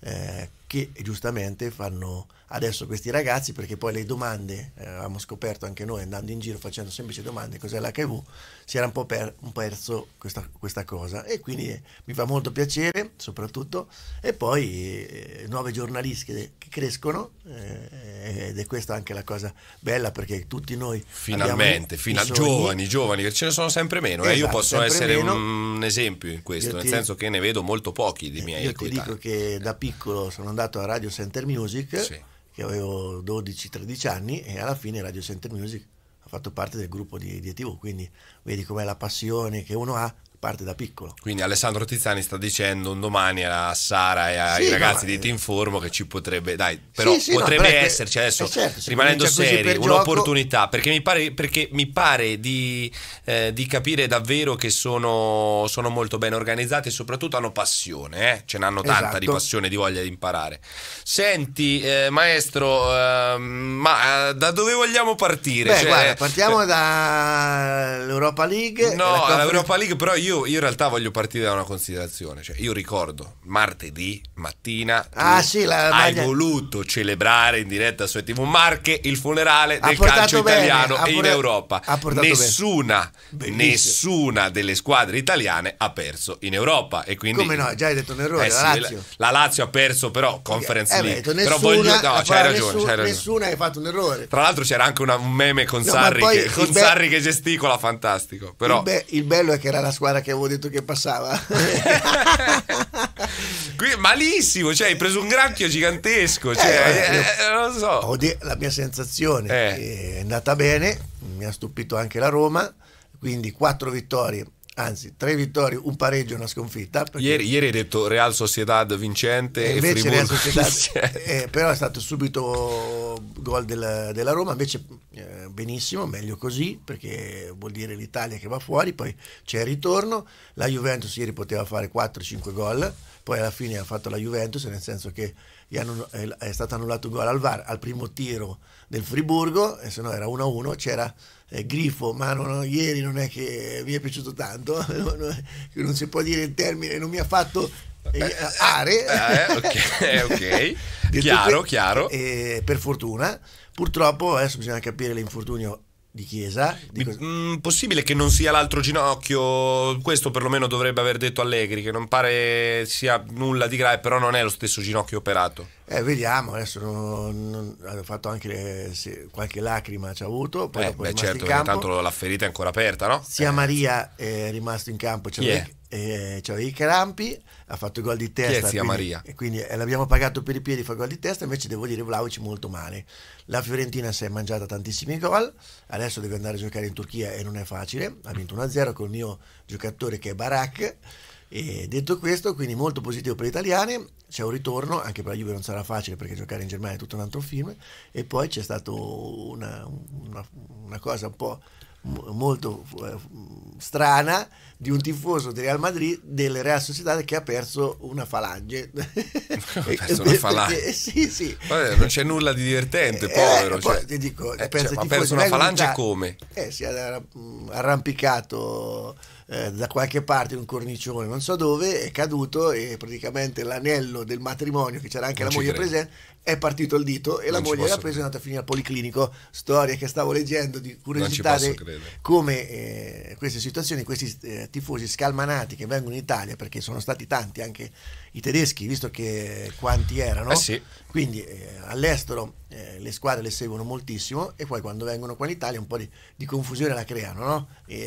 eh, che giustamente fanno adesso questi ragazzi perché poi le domande eh, avevamo scoperto anche noi andando in giro facendo semplici domande cos'è l'HIV si era un po', per, un po perso questa, questa, cosa e quindi eh, mi fa molto piacere soprattutto e poi eh, nuove giornalistiche che crescono eh, ed è questa anche la cosa bella perché tutti noi finalmente, fino giovani, giovani che ce ne sono sempre meno eh. esatto, io posso essere meno. un esempio in questo io nel ti... senso che ne vedo molto pochi di eh, miei io ti dico che da piccolo sono andato a Radio Center Music sì. che avevo 12-13 anni e alla fine Radio Center Music fatto parte del gruppo di, di ETV, quindi vedi com'è la passione che uno ha parte da piccolo. Quindi Alessandro Tiziani sta dicendo un domani a Sara e ai sì, ragazzi no, di eh, Tinformo che ci potrebbe, dai, però sì, sì, potrebbe no, esserci adesso, eh, certo, rimanendo seri, per un'opportunità, gioco... perché mi pare, perché mi pare di, eh, di, capire davvero che sono, sono, molto ben organizzati e soprattutto hanno passione, eh? ce n'hanno tanta esatto. di passione, di voglia di imparare. Senti, eh, maestro, ehm, ma da dove vogliamo partire? Beh, cioè, guarda, partiamo dall'Europa League. No, l'Europa League però io io, io, in realtà voglio partire da una considerazione. Cioè, io ricordo martedì mattina ah, sì, la, hai maglia... voluto celebrare in diretta su TV Marche il funerale ha del calcio bene, italiano port- in Europa. Nessuna, nessuna, delle squadre italiane ha perso in Europa. E quindi, Come no? Già hai detto un errore. Eh, la, Lazio. La, la, Lazio. ha perso, però, Conference eh, League. Detto, però voglio, no, c'hai ragione, c'hai Nessuna hai fatto un errore. Tra l'altro, c'era anche una, un meme con, no, Sarri, che, con Sarri be- che gesticola, fantastico. Però, il, be- il bello è che era la squadra gara che avevo detto che passava. malissimo, cioè hai preso un granchio gigantesco, eh, cioè, eh, eh, non lo so. la mia sensazione eh. è andata bene, mi ha stupito anche la Roma, quindi quattro vittorie anzi tre vittorie, un pareggio e una sconfitta. Ieri, ieri, hai detto Real Sociedad vincente e invece Friburgo Real Sociedad, eh, però è stato subito gol della, della Roma, invece eh, benissimo, meglio così perché vuol dire l'Italia che va fuori, poi c'è il ritorno, la Juventus ieri poteva fare 4-5 gol, poi alla fine ha fatto la Juventus nel senso che eh, è stato annullato un gol al VAR al primo tiro del Friburgo, e se no era 1-1, c'era eh, Grifo, ma non, ieri non è che mi è piaciuto tanto, non, si può dire il termine, non mi ha fatto eh, eh, eh aree. Eh, eh, ok, okay. chiaro, chiaro. Eh, per fortuna, purtroppo adesso bisogna capire l'infortunio di Chiesa. Di mm, possibile che non sia l'altro ginocchio, questo perlomeno dovrebbe aver detto Allegri, che non pare sia nulla di grave, però non è lo stesso ginocchio operato. Eh, vediamo, adesso non, non, ha fatto anche le, se, qualche lacrima, ci ha avuto. Poi eh, beh, certo, intanto la ferita è ancora aperta, no? Sia eh. Maria è rimasto in campo, c'è yeah eh, c'era cioè, i Crampi, ha fatto gol di testa. Chiezia quindi, Maria. E quindi eh, l'abbiamo pagato per i piedi, fa gol di testa, invece devo dire Vlaovic molto male. La Fiorentina si è mangiata tantissimi gol, adesso deve andare a giocare in Turchia e non è facile, ha vinto 1-0 col mio giocatore che è Barak. E detto questo, quindi molto positivo per gli italiani, c'è un ritorno, anche per la Juve non sarà facile perché giocare in Germania è tutto un altro film, e poi c'è stata una, una, una cosa un po' molto eh, strana di un tifoso del Real Madrid, del Real Sociedad che ha perso una falange. ha perso una eh, eh, falange? sì, sì. Vabbè, non c'è nulla di divertente, povero. Eh, cioè, ti dico, eh, cioè, ha perso una falange come? Eh, si è mm, arrampicato eh, da qualche parte in un cornicione, non so dove, è caduto e praticamente l'anello del matrimonio, che c'era anche non la moglie credo. presente, è partito il dito e non la moglie l'ha preso e è andata a finire al policlinico. Storia che stavo leggendo di curiosità di come eh, queste situazioni, questi eh, tifosi scalmanati che vengono in Italia, perché sono stati tanti anche i tedeschi, visto che quanti erano, eh sì. quindi eh, all'estero eh, le squadre le seguono moltissimo e poi quando vengono qua in Italia un po' di, di confusione la creano, no? E,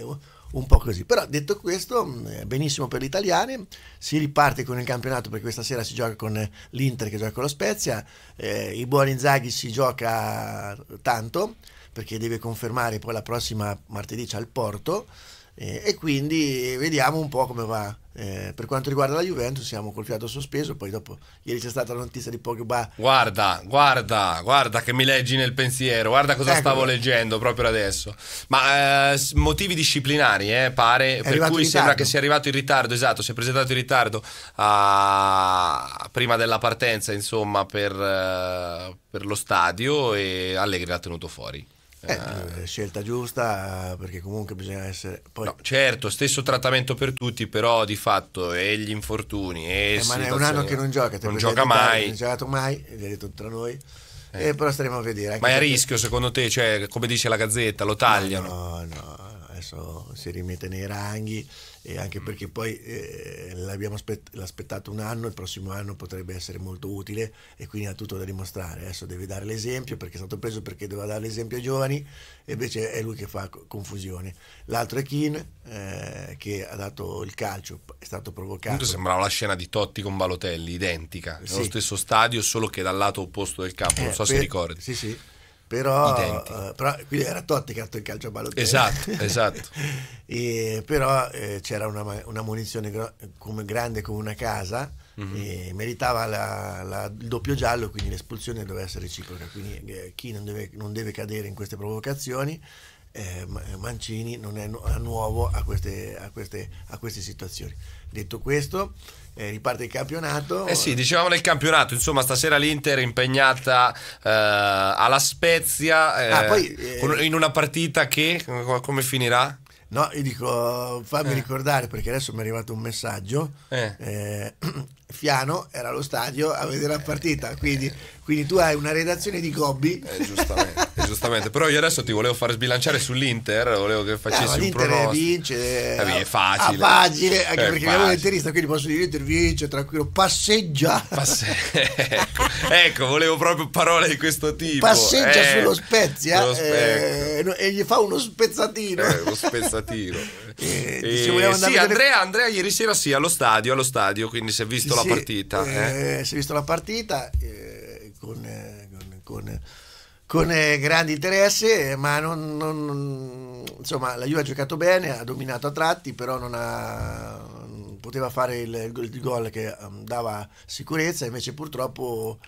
eh, un po' così. Però detto questo, mm, benissimo per gli italiani, si riparte con il campionato perché questa sera si gioca con l'Inter che gioca con lo Spezia, eh, i Buoni Inzaghi si gioca tanto perché deve confermare poi la prossima martedì c'è il Porto eh, e quindi vediamo un po' come va. Eh, per quanto riguarda la Juventus siamo col fiato sospeso, poi dopo ieri c'è stata la notizia di Pogba. Guarda, guarda, guarda che mi leggi nel pensiero, guarda cosa ecco. stavo leggendo proprio adesso. Ma eh, motivi disciplinari, eh, pare, è per cui sembra che sia arrivato in ritardo, esatto, si è presentato in ritardo a... Ah, prima della partenza, insomma, per, eh, per lo stadio e Allegri l'ha tenuto fuori. Eh, eh, scelta giusta perché comunque bisogna essere... Poi... No, certo, stesso trattamento per tutti, però di fatto e gli infortuni... E eh, ma è un anno che non gioca, non gioca mai. Non giocato mai, l'ha detto tra noi. Eh. però staremo a vedere. ma è a rischio perché... secondo te? Cioè, come dice la gazzetta, lo tagliano? No, no. no adesso si rimette nei ranghi e anche mm. perché poi eh, l'abbiamo aspett- aspettato un anno, il prossimo anno potrebbe essere molto utile e quindi ha tutto da dimostrare. Adesso deve dare l'esempio perché è stato preso perché doveva dare l'esempio ai giovani e invece è lui che fa co- confusione. L'altro è Keane eh, che ha dato il calcio, è stato provocato. Appunto sembrava la scena di Totti con Balotelli, identica, sì. nello stesso stadio solo che dal lato opposto del campo, non eh, so per- se ricordi. Sì, sì però, uh, però, quindi era Totti che ha fatto il calcio a ballo esatto esatto e, però eh, c'era una, una munizione gro- come grande come una casa mm-hmm. meritava la, la, il doppio giallo quindi l'espulsione doveva essere reciproca quindi eh, chi non deve, non deve, cadere in queste provocazioni eh, Mancini non è nu- nuovo a queste, a, queste, a queste situazioni detto questo eh, riparte il campionato. Eh sì, dicevamo del campionato, insomma stasera l'Inter è impegnata eh, alla Spezia eh, ah, poi, eh, in una partita che come finirà? No, io dico fammi eh. ricordare perché adesso mi è arrivato un messaggio. Eh. eh Fiano era allo stadio a vedere la partita, quindi, quindi tu hai una redazione di gobbi. Eh, giustamente, eh, giustamente, però io adesso ti volevo far sbilanciare sull'Inter, volevo che facessi eh, un pronostico. vince, eh, ah, è facile. A ah, facile, anche è perché facile. avevo interista, quindi posso dire l'Inter vince, tranquillo, passeggia. Passe... ecco, ecco, volevo proprio parole di questo tipo. Passeggia eh, sullo Spezia spe... Eh, e gli fa uno spezzatino. Eh, uno spezzatino. eh, eh sì, delle... Andrea, Andrea ieri sera sì, allo stadio, allo stadio, quindi si è visto sì, la la partita. Eh, eh. Si è visto la partita eh, con, con, con, con eh, grande interesse, ma non, non, insomma, la Juve ha giocato bene, ha dominato a tratti, però non ha, poteva fare il, il gol che ehm, dava sicurezza, invece purtroppo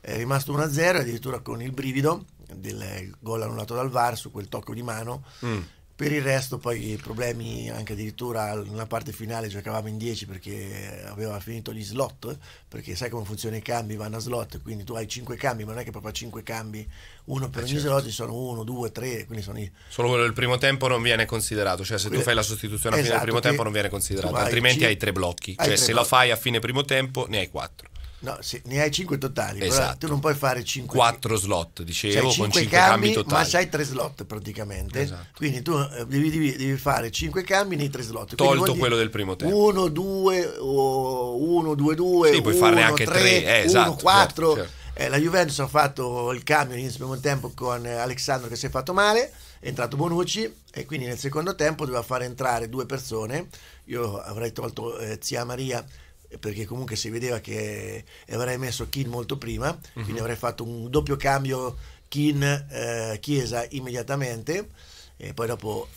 è rimasto 1-0, addirittura con il brivido del gol annullato dal VAR su quel tocco di mano. Mm per il resto poi problemi anche addirittura nella parte finale giocavamo in 10 perché aveva finito gli slot, perché sai come funzionano i cambi, vanno a slot, quindi tu hai 5 cambi, ma non è che proprio 5 cambi, uno per eh ogni certo. slot ci sono 1, 2, 3, quindi sono i... Solo quello del primo tempo non viene considerato, cioè se tu fai la sostituzione a esatto, fine del esatto, primo tempo non viene considerato, altrimenti hai 3 blocchi, cioè se blocchi. la fai a fine primo tempo ne hai 4. No, se ne hai 5 totali, esatto. tu non puoi fare 5 4 slot, dicevo, cioè, con 5 cambi, cambi totali. Ma sai 3 slot praticamente. Esatto. Quindi tu eh, devi, devi, devi, fare 5 cambi nei 3 slot. Tolto quello del primo tempo. 1 2 1 2 2 Sì, puoi uno, farne anche 3, eh, esatto, 1 4. Certo, certo. Eh, la Juventus ha fatto il cambio all'inizio del primo tempo con Alessandro che si è fatto male, è entrato Bonucci e quindi nel secondo tempo doveva far entrare due persone. Io avrei tolto eh, zia Maria perché comunque si vedeva che avrei messo Kin molto prima, uh-huh. quindi mhm. avrei fatto un doppio cambio Kin-Chiesa eh, immediatamente e poi dopo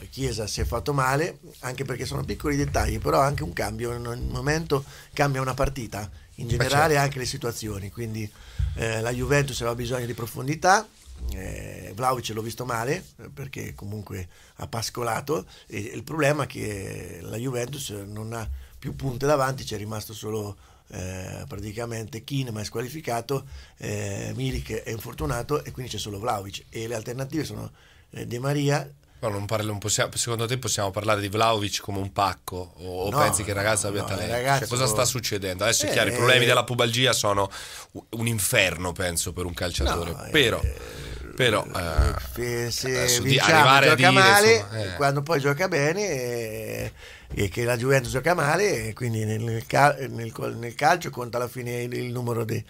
eh, Chiesa si è fatto male, anche perché sono piccoli dettagli, però anche un cambio in un momento cambia una partita, in eh, generale certo. anche le situazioni, quindi eh, la Juventus aveva bisogno di profondità, eh, Vlaovic l'ho visto male perché comunque ha pascolato e il problema è che la Juventus non ha più punte davanti, c'è rimasto solo eh, praticamente Kin ma è squalificato, eh, Milik è infortunato e quindi c'è solo Vlaovic e le alternative sono eh, De Maria, No, non possiamo, secondo te possiamo parlare di Vlaovic come un pacco? O, no, pensi che il ragazzo abbia no, talento? Cioè, ragazzo... Cioè, cosa sta succedendo? Adesso eh, è chiaro, i eh, problemi eh. della pubalgia sono un inferno, penso, per un calciatore. No, Però... Eh però eh, eh se, vinciamo, arrivare gioca a dire, male insomma, eh. quando poi gioca bene eh, e che la Juventus gioca male eh, quindi nel, nel, nel, calcio conta alla fine il, il numero dei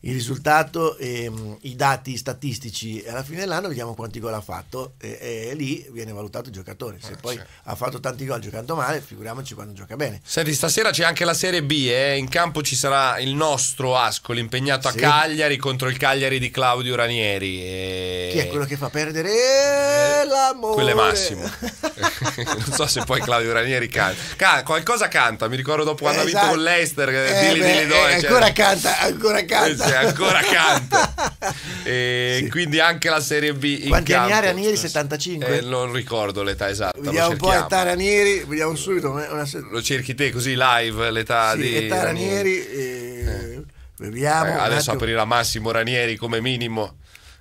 il risultato, ehm, i dati statistici alla fine dell'anno, vediamo quanti gol ha fatto e, e lì viene valutato il giocatore. Se eh, poi certo. ha fatto tanti gol giocando male, figuriamoci quando gioca bene. Senti, stasera c'è anche la Serie B, eh? in campo ci sarà il nostro Ascoli impegnato sì. a Cagliari contro il Cagliari di Claudio Ranieri. E... Chi è quello che fa perdere? Eh, d'amore. Quello è Massimo. non so se poi Claudio Ranieri canta. Can- qualcosa canta, mi ricordo dopo quando eh, esatto. ha vinto con l'Ester. Eh, dilli, beh, dilli dove, eh, cioè. Ancora canta, ancora eh, canta. cioè, ancora canta. e sì. quindi anche la Serie B in Quanti campo. anni ha Ranieri? 75? Eh, non ricordo l'età esatta. Vediamo un po' l'età Ranieri, vediamo subito. Una... Lo cerchi te così live l'età sì, di... Età Ranieri... Ranieri e... Eh. Vediamo. adesso aprirà Massimo Ranieri come minimo.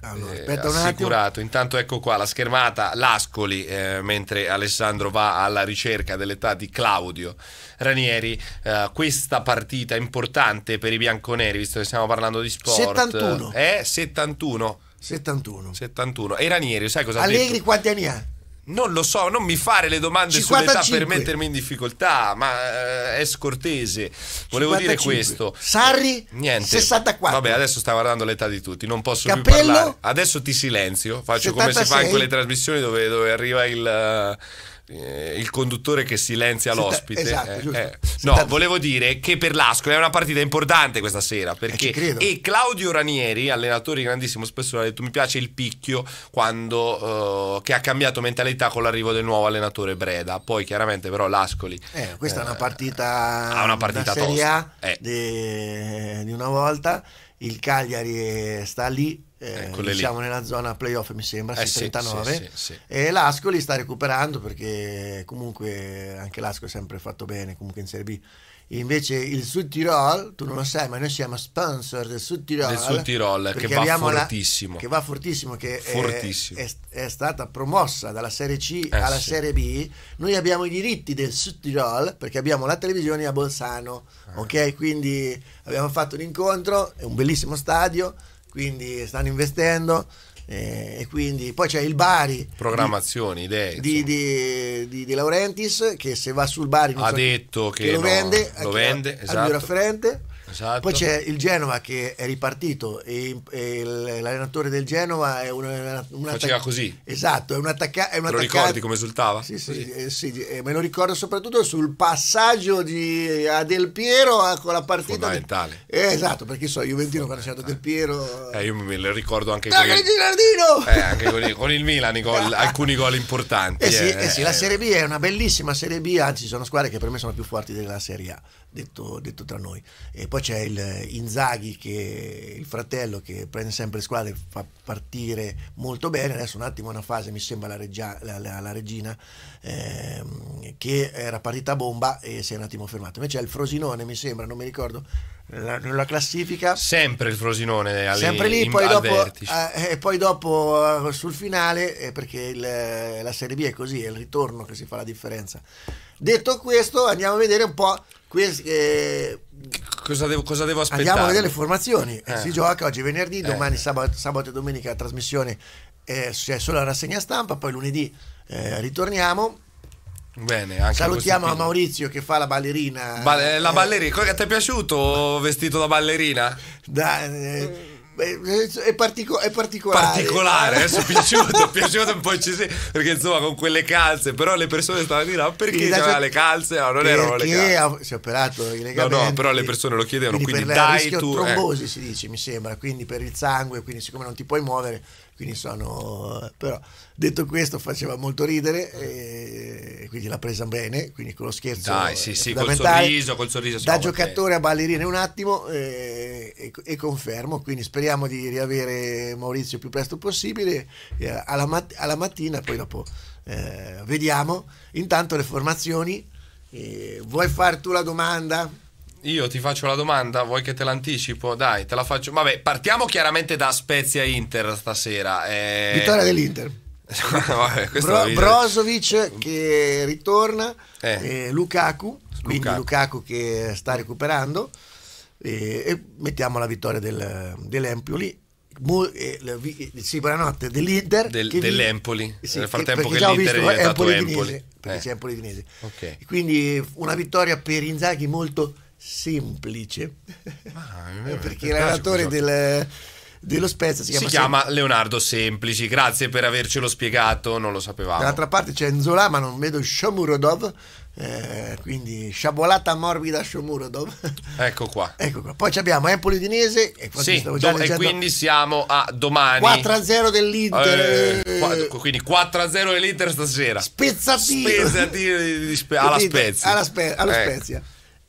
Allora, ah, eh, aspetta un assicurato. Attimo. Intanto ecco qua la schermata Lascoli, eh, mentre Alessandro va alla ricerca dell'età di Claudio Ranieri. Eh, questa partita importante per i bianconeri, visto che stiamo parlando di sport. 71. Eh, 71. 71. 71. E Ranieri, sai cosa Allegri ha detto? Allegri quanti anni ha? Non lo so, non mi fare le domande 55. sull'età per mettermi in difficoltà, ma eh, è scortese. Volevo 55. dire questo. Sarri? Eh, niente. 64. Vabbè, adesso sta guardando l'età di tutti, non posso Capello? più parlare. Adesso ti silenzio, faccio 76. come si fa in quelle trasmissioni dove, dove arriva il... Uh, eh, il conduttore che silenzia sì, l'ospite. Esatto, eh, eh. No, volevo dire che per l'Ascoli è una partita importante questa sera eh, perché e Claudio Ranieri, allenatore grandissimo spesso ha detto mi piace il picchio quando, uh, che ha cambiato mentalità con l'arrivo del nuovo allenatore Breda. Poi chiaramente però l'Ascoli eh, questa è una partita, una partita Serie A di, di una volta, il Cagliari sta lì eh, eh, ecco diciamo lì. nella zona playoff mi sembra, eh, sì, 39 sì, sì, e l'Ascoli sta recuperando perché comunque anche l'Ascoli ha sempre fatto bene comunque in Serie B Invece il Sud Tirol, tu non lo sai, ma noi siamo sponsor del Sud Tirol. Del Sud Tirol che va fortissimo. La, che va fortissimo, che fortissimo. È, è, è, stata promossa dalla Serie C eh alla sì. Serie B. Noi abbiamo i diritti del Sud Tirol perché abbiamo la televisione a Bolzano. Ah. Ok, quindi abbiamo fatto un incontro, è un bellissimo stadio quindi stanno investendo eh, e quindi poi c'è il Bari programmazioni, di, idee di, di, di, De Laurentiis che se va sul Bari ha so, detto che, che lo, no, vende, lo vende, esatto. al mio referente Esatto. Poi c'è il Genova che è ripartito e, e l'allenatore del Genova è un, un Faceva così. Esatto, è un attaccante. Lo ricordi come esultava? Sì, sì, sì. sì eh, eh, me lo ricordo soprattutto sul passaggio di a Del Piero a, con la partita. Fondamentale. Di, eh, esatto, perché so, Juventino quando c'è stato Del Piero. Eh, io me lo ricordo anche, con, il, anche con, il, con il Milan, gol, alcuni gol importanti. Eh sì, sì, la Serie B è una bellissima Serie B, anzi sono squadre che per me sono più forti della Serie A detto, detto tra noi. E poi c'è il Inzaghi, che il fratello, che prende sempre squadre, fa partire molto bene. Adesso un attimo una fase, mi sembra la, reggia, la, la, la regina, ehm, che era partita a bomba e si è un attimo fermata. Invece c'è il Frosinone, mi sembra, non mi ricordo, nella classifica. Sempre il Frosinone alle, sempre lì, in, poi, dopo, eh, eh, poi dopo, eh, sul finale, eh, perché il, eh, la Serie B è così, è il ritorno che si fa la differenza. Detto questo, andiamo a vedere un po'. Que- cosa, devo, cosa devo aspettare? Andiamo a vedere le formazioni. Si gioca oggi venerdì, domani sabato, sabato, e domenica la trasmissione c'è cioè solo la rassegna stampa, poi lunedì ritorniamo Bene, Salutiamo a Maurizio che fa la ballerina. Ba la eh, ballerina, ti è piaciuto vestito da ballerina? Da, eh... eh è, partico è, particolare. Particolare, adesso è piaciuto, è piaciuto un po' ci perché insomma con quelle calze, però le persone stavano dicendo ah, perché non aveva le calze, no, non perché erano le calze. si è operato i legamenti. No, no, però le persone lo chiedevano, quindi, quindi per dai tu... Eh. trombosi eh. si dice, mi sembra, quindi per il sangue, quindi siccome non ti puoi muovere quindi sono... però detto questo faceva molto ridere e quindi l'ha presa bene, quindi con lo scherzo Dai, sì, sì, col sorriso, col sorriso da giocatore a ballerina un attimo e, e, e, confermo, quindi speriamo di riavere Maurizio il più presto possibile alla, mat- alla mattina, poi dopo eh, vediamo, intanto le formazioni, eh, vuoi far tu la domanda? Io ti faccio la domanda, vuoi che te l'anticipo? Dai, te la faccio. Vabbè, partiamo chiaramente da Spezia Inter stasera. Eh... Vittoria dell'Inter. Vabbè, Bro- Brozovic che ritorna, eh. Eh, Lukaku, quindi Lukaku. che sta recuperando eh, e mettiamo la vittoria del, dell'Empoli eh, buonanotte dell'Inter del, dell'Empoli sì, nel frattempo che, l'Inter visto, è eh, diventato Empoli, Empoli. perché eh. c'è Empoli Udinese okay. quindi una vittoria per Inzaghi molto semplice. Ah, eh, perché l'allenatore del dello Spezia si, si chiama, chiama, Leonardo Semplici. Grazie per avercelo spiegato, non lo sapevamo. Dall'altra parte c'è Enzola, ma non vedo Shomurodov. Eh, quindi sciabolata morbida Shomurodov. Ecco qua. ecco qua. Poi abbiamo Empoli Dinese e, sì, do, e quindi siamo a domani. 4-0 dell'Inter. Eh, eh, quindi 4-0 dell'Inter stasera. Spezzatino. Spezzatino di, di, di, alla Spezia. Alla spe, alla ecco. Spezia.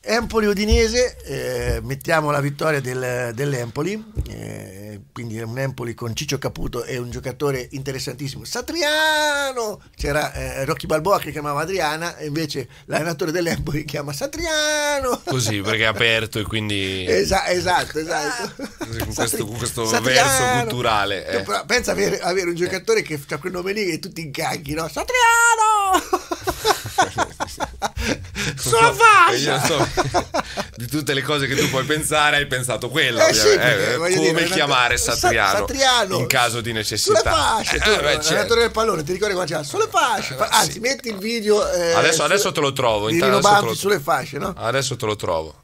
Empoli Udinese, eh, mettiamo la vittoria del, dell'Empoli, eh, quindi un Empoli con Ciccio Caputo e un giocatore interessantissimo, Satriano, c'era eh, Rocchi Balboa che chiamava Adriana e invece l'allenatore dell'Empoli chiama Satriano. Così perché è aperto e quindi... Esa esatto, esatto. con questo, con questo verso culturale. Eh. Pensa avere, avere un giocatore che ha quel nome lì e tutti incaghi, no? Satriano! Sono faccia! Eh, so, di tutte le cose che tu puoi pensare, hai pensato quella. Eh, eh sì, eh, come dire, chiamare Satriano, Satriano, in caso di necessità. Sulla fascia, eh, tu, eh, beh, certo. del pallone, ti ricordi quando c'era? Sulle fasce. Eh, anzi, sì. metti il video. Eh, adesso, sulle, adesso te lo trovo. Intanto, te lo... sulle fasce, no? Adesso te lo trovo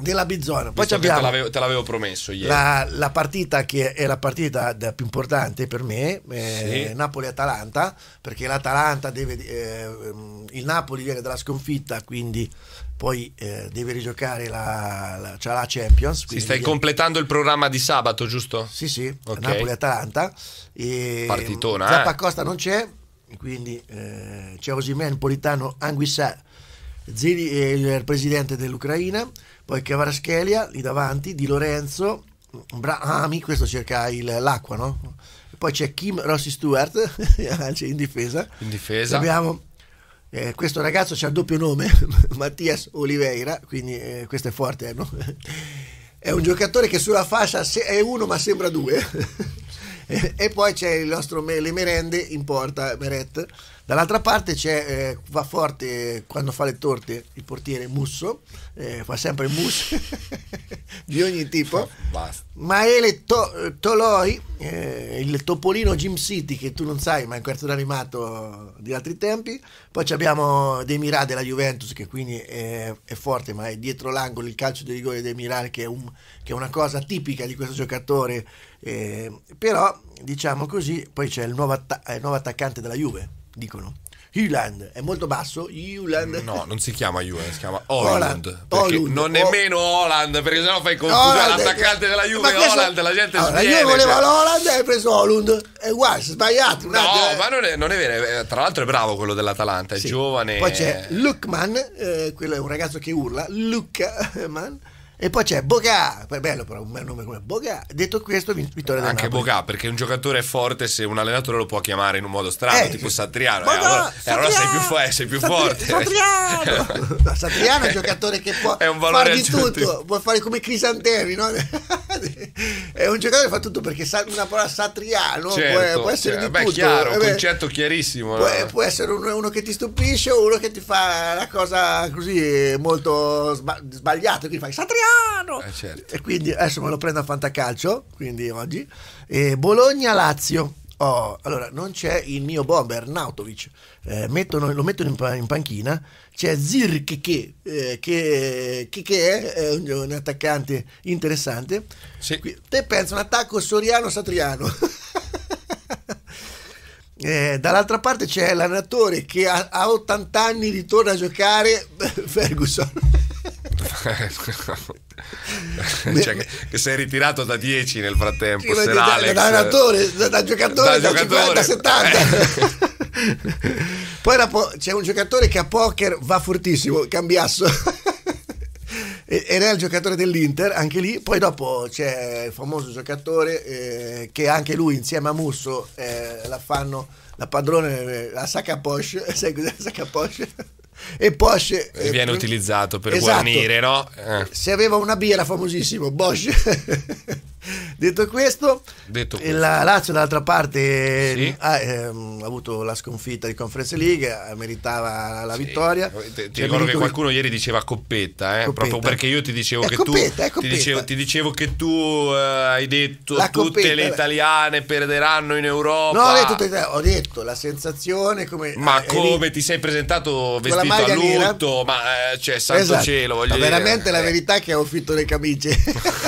della Bizzona. Poi abbiamo, te, l'avevo, te l'avevo promesso ieri. La, la, partita che è la partita più importante per me, eh, sì. Napoli-Atalanta, perché l'Atalanta deve... Eh, ehm, il Napoli viene dalla sconfitta, quindi poi eh, deve rigiocare la, la, cioè la Champions. Si stai viene... completando il programma di sabato, giusto? Sì, sì, okay. Napoli-Atalanta. Partitona. Eh. Zappa Costa non c'è, quindi eh, c'è Osimè, Politano, Anguissà, Zili, il presidente dell'Ucraina poi Cavaraschelia lì davanti, Di Lorenzo, Brahmi, questo cerca il, l'acqua, no? Poi c'è Kim Rossi Stewart, cioè in difesa. In difesa. Abbiamo eh, questo ragazzo c'ha il doppio nome, Mattias Oliveira, quindi eh, questo è forte, eh, no? È un giocatore che sulla fascia se- è uno ma sembra due. e, e poi c'è il nostro me- le merende in porta, Meret Dall'altra parte c'è, eh, va forte quando fa le torte il portiere Musso, eh, fa sempre Musso di ogni tipo. Basta. Maele to- Toloi, eh, il topolino Jim City che tu non sai ma è un cartone animato di altri tempi. Poi abbiamo De Mirà della Juventus che quindi è, è forte ma è dietro l'angolo il calcio di rigore De Mirà che è, che è una cosa tipica di questo giocatore. Eh, però diciamo così, poi c'è il nuovo, atta- il nuovo attaccante della Juve dicono. Uland è molto basso. Uland. No, non si chiama Uland, si chiama Holland. non oh. nemmeno Holland, perché sennò fai confusione all'attaccante eh. della Juve. Questo... Holland, la gente allora, sviene, Io volevo cioè... l'Holland e hai preso Holland. È uguale, sbagliato. No, è... Eh. ma non è, non è, vero. Eh, tra l'altro è bravo quello dell'Atalanta, è sì. giovane. Poi c'è Lukman, eh, quello è un ragazzo che urla. Lukman e poi c'è Boga, bello però un bel nome come Boga. Detto questo, vittoria del Anche Boga, perché un giocatore è forte se un allenatore lo può chiamare in un modo strano, eh, tipo Satriano. Eh, allora, Satriano, eh, allora sei più, fo- eh, sei più Satriano, forte. Satriano! Satriano è un giocatore che può fare di tutto, può fare come Crisantemi, no? è un giocatore che fa tutto perché sa- una parola Satriano certo, può, può, essere cioè, di beh, tutto. chiaro, eh, beh, concetto chiarissimo. Può, no? Eh. può essere uno, uno, che ti stupisce o uno che ti fa una cosa così molto sba- sbagliata, quindi fai Satriano! italiano. Eh, certo. E quindi adesso me lo prendo a fantacalcio, quindi oggi. E Bologna-Lazio. Oh, allora, non c'è il mio bomber Nautovic, eh, mettono, lo mettono in, in panchina, c'è Zirk che, eh, che, che, è un, un attaccante interessante. Sì. Te pensa un attacco soriano-satriano. Eh, dall'altra parte c'è l'allenatore che a, 80 anni ritorna a giocare Ferguson. Eh, cioè che, che sei ritirato da 10 nel frattempo da, da, da, un attore da, da giocatore da, 50, 70 eh. poi po- c'è un giocatore che a poker va fortissimo Cambiasso ed è il giocatore dell'Inter anche lì poi dopo c'è il famoso giocatore eh, che anche lui insieme a Musso eh, la fanno la padrone eh, la sacca Porsche sai cos'è la sacca Porsche e Bosch eh, e viene utilizzato per esatto. guarnire, no? Eh. Se aveva una birra famosissimo, Bosch Detto questo, Detto questo. la Lazio dall'altra parte sì. ha, ehm, ha, avuto la sconfitta di Conference League, eh, meritava la sì. vittoria. Ti, ti cioè, ricordo che qualcuno ieri diceva coppetta, eh? coppetta, proprio perché io ti dicevo è che coppetta, tu ti dicevo, ti dicevo, che tu uh, hai detto la tutte coppetta, le italiane perderanno in Europa. No, ho detto, ho detto la sensazione come eh, Ma eh, come ti sei presentato vestito a lutto, nera. ma eh, cioè santo esatto. cielo, voglio ma veramente la verità è che ho fitto le camicie.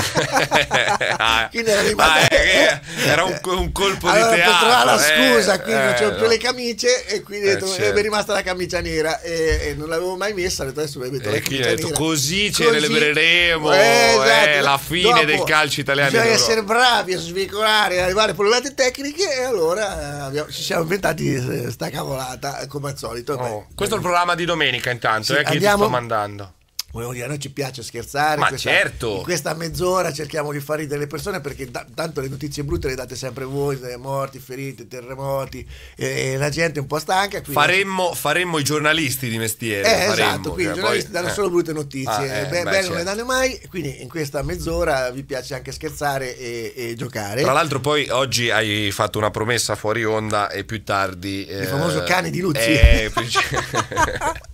ah, quindi era rimasto. Eh, era un, un colpo allora, di teatro. Per eh. la scusa, eh, quindi non c'erano più le camicie e quindi eh, detto, eh, certo. è rimasta la camicia nera e, e non l'avevo mai messa. detto adesso mi metto eh, la camicia detto, nera. Così ce ne libereremo. Eh, esatto. la fine Dopo, del calcio italiano. Bisogna essere bravi a svicolare, arrivare problemi tecniche e allora abbiamo, ci siamo inventati sta cavolata come al solito. Oh. Questo è il programma di domenica intanto sì, che andiamo... ti sto mandando. Volevo dire, a noi ci piace scherzare. Ma questa, certo! In questa mezz'ora cerchiamo di far ridere le persone perché da, tanto le notizie brutte le date sempre voi, morti, feriti, terremoti, e, e la gente è un po' stanca. Faremmo, faremmo, i giornalisti di mestiere. Eh, faremmo, esatto, cioè, quindi i giornalisti poi, danno eh. solo brutte notizie, ah, eh, beh, beh, certo. non le certo. danno mai, quindi in questa mezz'ora vi piace anche scherzare e, e giocare. Tra l'altro poi oggi hai fatto una promessa fuori onda e più tardi... Il famoso eh, cane di Luzzi. Eh,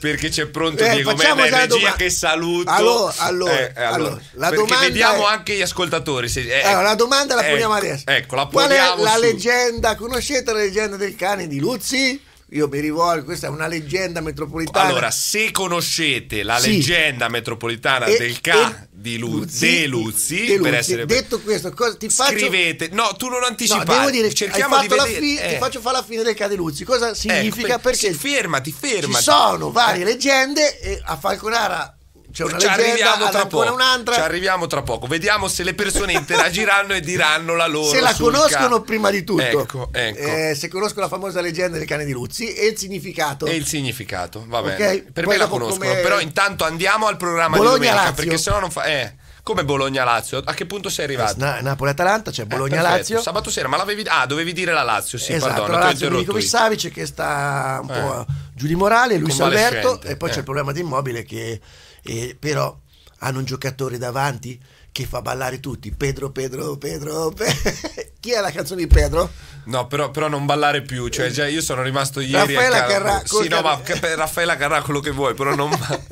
perché c'è pronto eh, Diego Mena regia domanda. che saluto allora, allora, eh, eh, allora, allora vediamo è... anche gli ascoltatori se, eh, allora, la domanda la eh, poniamo ecco, adesso ecco, la qual è la su. leggenda conoscete la leggenda del cane di Luzzi? io mi rivolgo, questa è una leggenda metropolitana. Allora, se conoscete la sì. leggenda metropolitana e, del Ca di Luzzi, De Luzzi, De Luzzi, per essere detto questo, cosa, ti faccio... scrivete. No, tu non anticipare. No, devo dire, cerchiamo di vedere. Fi... Eh. Ti faccio fare la fine del Ca di Luzzi. Cosa ecco, significa? Eh, perché fermati, fermati. Ci sono varie eh. leggende e a Falconara c'è una ci leggenda, ah, tra poco. un'altra. Ci arriviamo tra poco. Vediamo se le persone interagiranno e diranno la loro. Se la conoscono prima di tutto. Ecco, ecco. Eh, se conoscono la famosa leggenda del cane di Luzzi e il significato. E il significato, va bene. Okay? Per me la conoscono, come... però intanto andiamo al programma Bologna, di domenica Lazio. perché sennò non fa eh come Bologna-Lazio? A che punto sei arrivato? Eh, Na Napoli-Atalanta, c'è cioè Bologna-Lazio. Eh, Sabato sera, ma l'avevi. Ah, dovevi dire la Lazio, sì, esatto, pardon, la Lazio, Nico Savic che sta un po' eh. giù di morale, Luis Alberto, e poi eh. c'è il problema di immobile che eh, però hanno un giocatore davanti che fa ballare tutti. Pedro, Pedro, Pedro. Pe- Chi è la canzone di Pedro? No, però, però non ballare più. Cioè, già io sono rimasto ieri. Raffaella Carrà. Sì, no, ma Raffaella Carrà quello che vuoi, però non,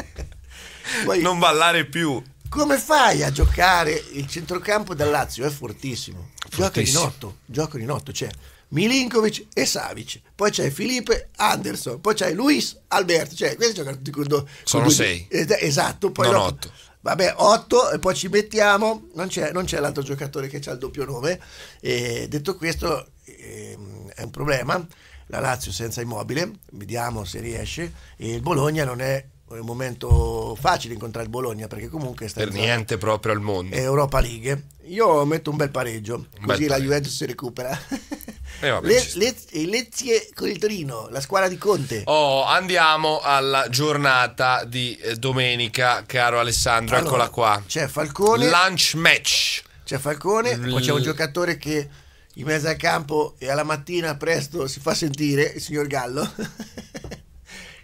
Poi, non ballare più. Come fai a giocare? Il centrocampo del Lazio è fortissimo. Gioca in otto, gioca in otto. Cioè, Milinkovic e Savic, poi c'è Filipe Anderson, poi c'è Luis Alberto, cioè questi giocano tutti con, Sono con sei. esatto, poi non no, otto. Vabbè, otto, e poi ci mettiamo, non c'è, l'altro giocatore che ha il doppio nome, e detto questo eh, è un problema, la Lazio senza immobile, vediamo se riesce, e il Bologna non è un momento facile incontrare il Bologna perché comunque sta per niente proprio al mondo Europa League io metto un bel pareggio un così bel pareggio. la Juventus si recupera Eh, vabbè, Le, le, Lezie eh, con il Torino, la squadra di Conte. Oh, andiamo alla giornata di eh, domenica, caro Alessandro, allora, eccola qua. C'è Falcone. Lunch match. C'è Falcone, L- poi c'è un giocatore che in mezzo al campo e alla mattina presto si fa sentire, il signor Gallo.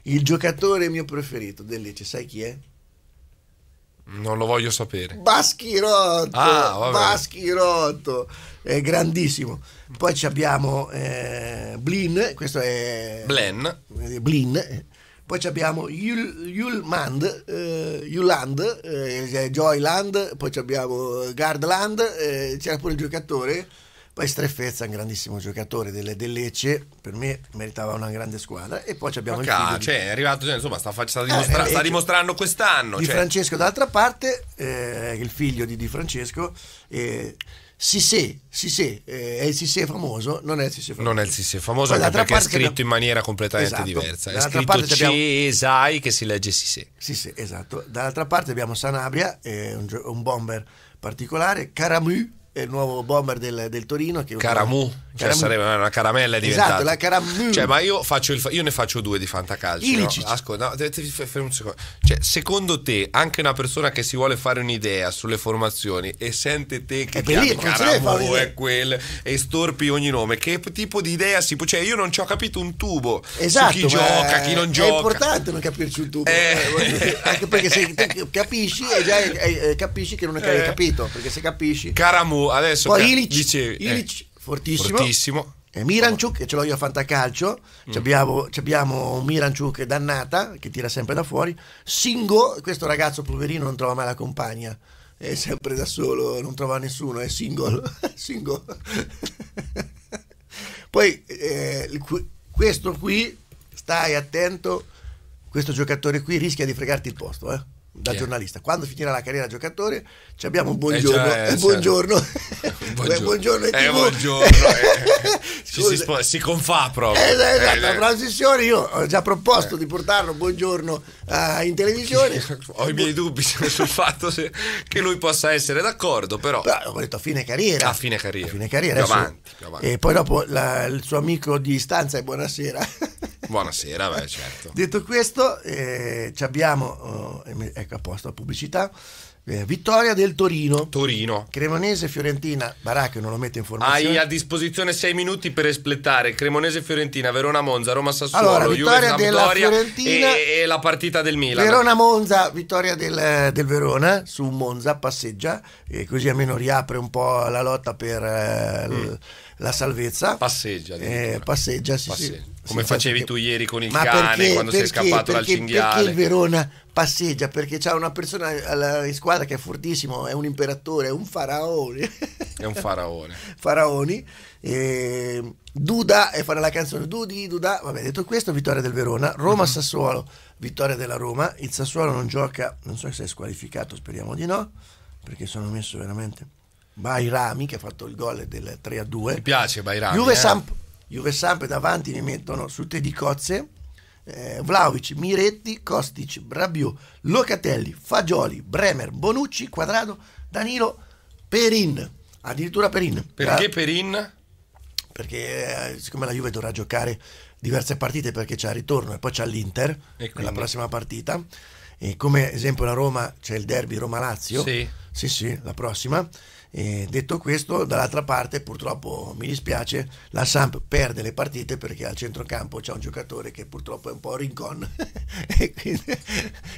il giocatore mio preferito del Lecce, sai chi è? Non lo voglio sapere. Baschirotto, ah, Baschirotto, è grandissimo. Poi ci abbiamo eh, Blin, questo è... Blen. Eh, Blin. Poi abbiamo Yulmand, eh, Yuland, eh, Joyland, poi abbiamo Gardland, eh, c'era pure il giocatore. Poi Streffezza, un grandissimo giocatore delle, del Lecce, per me meritava una grande squadra. E poi abbiamo il cioè, di... è arrivato, cioè, insomma, sta, sta, eh, dimostra- eh, sta dimostrando quest'anno. Di cioè. Francesco, d'altra parte, eh, il figlio di Di Francesco. Eh, Sissé, Sissé eh, è il Sissé famoso? Non è il Sissé famoso. Non è il Sissé famoso anche perché è scritto abbiamo... in maniera completamente esatto. diversa. È scritto Cesai abbiamo... che si legge Sissé. sì, esatto. Dall'altra parte abbiamo Sanabria, eh, un, un, bomber particolare, Caramu, è il nuovo bomber del, del Torino. Caramu. Chiama... Cioè, sarebbe una caramella esatto, diventata. Esatto, la caramella. Cioè, ma io, fa- io, ne faccio due di fantacalcio. Ilicic. No? Ascolta, no, fermi un secondo. Cioè, secondo te, anche una persona che si vuole fare un'idea sulle formazioni e sente te che chiami Caramù è quel e storpi ogni nome, che tipo di idea si può... Cioè, io non ci ho capito un tubo esatto, chi gioca, chi non gioca. È importante non capirci un tubo. Eh. eh. anche perché se capisci, eh, già, eh, eh, capisci che non hai capito, perché se capisci... Caramu, adesso... Poi ca- Ilic, dicevi, Ilic eh fortissimo. fortissimo. E Miranchuk, che ce l'ho io a Fantacalcio, mm. abbiamo, abbiamo Miranchuk dannata, che tira sempre da fuori. Singo, questo ragazzo poverino non trova mai la compagna è sempre da solo, non trova nessuno, è single. single. Poi eh, questo qui, stai attento, questo giocatore qui rischia di fregarti il posto. Eh? da yeah. giornalista. Quando finirà la carriera giocatore, ci abbiamo un buongiorno. Eh, già, eh, buongiorno. Certo. buongiorno. buongiorno, eh, buongiorno ci si, spo- si confà proprio. Eh, esatto, eh, la transizione io ho già proposto eh. di portarlo buongiorno in televisione. ho i miei dubbi sul fatto se, che lui possa essere d'accordo, però... però ho detto a fine carriera. A fine carriera. A fine carriera. avanti, avanti. E poi dopo la, il suo amico di stanza e buonasera. Buonasera, beh, certo. Detto questo, eh, abbiamo, oh, ecco apposta la pubblicità, eh, vittoria del Torino. Torino. Cremonese, Fiorentina, Baracchio non lo mette in formazione. Hai a disposizione sei minuti per espletare Cremonese, Fiorentina, Verona, Monza, Roma, Sassuolo, allora, vittoria Juve, della Fiorentina e, e, la partita del Milan. Verona, Monza, vittoria del, eh, del Verona su Monza, passeggia, e così almeno riapre un po' la lotta per... Eh, mm la salvezza. Passeggia. Eh, passeggia, sì, passeggia. Sì, Come facevi perché... tu ieri con il Ma cane perché, quando perché, sei scappato dal cinghiale. Perché il Verona passeggia? Perché c'è una persona in squadra che è fortissimo, è un imperatore, è un faraone. È un faraone. Faraoni. Eh, Duda e fare la canzone Dudi, Duda. Vabbè, detto questo, vittoria del Verona. Roma-Sassuolo, mm-hmm. vittoria della Roma. Il Sassuolo non gioca, non so se è squalificato, speriamo di no, perché sono messo veramente Bairami che ha fatto il gol del 3-2. a Mi piace Bairami. Juve, eh? Samp, Juve Samp davanti mi mettono su te di cozze. Eh, Vlaovic, Miretti, Kostic, Brabiu, Locatelli, Fagioli, Bremer, Bonucci, Quadrado, Danilo, Perin. Addirittura Perin. Perché eh, Perin? Perché eh, siccome la Juve dovrà giocare diverse partite perché c'è il ritorno e poi c'è l'Inter nella prossima partita. E come esempio la Roma c'è il derby Roma-Lazio. Sì. Sì, sì, la prossima. E detto questo, dall'altra parte purtroppo mi dispiace, la Samp perde le partite perché al centrocampo c'è un giocatore che purtroppo è un po' rincon,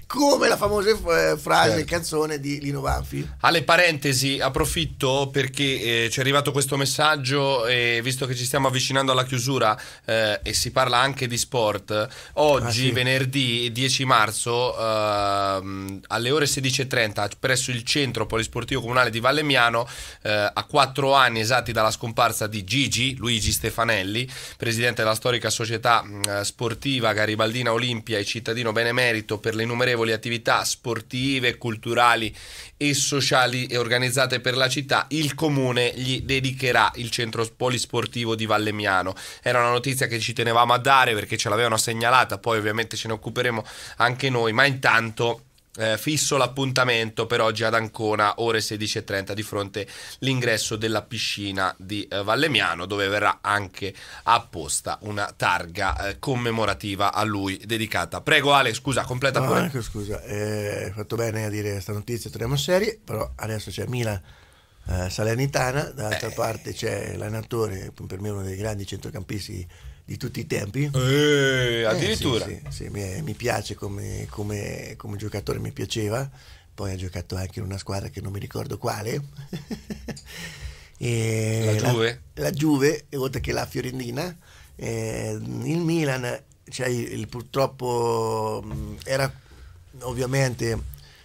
come la famosa eh, frase certo. canzone di Lino Banfi. Alle parentesi approfitto perché eh, ci è arrivato questo messaggio e visto che ci stiamo avvicinando alla chiusura eh, e si parla anche di sport, oggi ah, sì. venerdì 10 marzo eh, alle ore 16.30 presso il centro polisportivo comunale di Vallemiano Torino, eh, a quattro anni esatti dalla scomparsa di Gigi, Luigi Stefanelli, presidente della storica società mm, eh, sportiva Garibaldina Olimpia e cittadino benemerito per le innumerevoli attività sportive, culturali e sociali organizzate per la città, il comune gli dedicherà il centro polisportivo di Vallemiano. Era una notizia che ci tenevamo a dare perché ce l'avevano segnalata, poi ovviamente ce ne occuperemo anche noi, ma intanto eh, fisso l'appuntamento per oggi ad Ancona, ore 16.30, di fronte all'ingresso della piscina di eh, Vallemiano, dove verrà anche apposta una targa eh, commemorativa a lui dedicata. Prego Ale, scusa, completa no, pure. Ecco, scusa, eh, hai fatto bene a dire questa notizia, torniamo serie, però adesso c'è Milan. Eh, Salernitana, dall'altra eh. parte c'è l'anatore, per me uno dei grandi centrocampisti di tutti i tempi. Eh, eh addirittura. Eh, sì, sì, sì, mi, piace come, come, come, giocatore, mi piaceva. Poi ha giocato anche in una squadra che non mi ricordo quale. la Juve? La, la Juve, oltre che la Fiorentina. Eh, il Milan, cioè, il, purtroppo mm, era ovviamente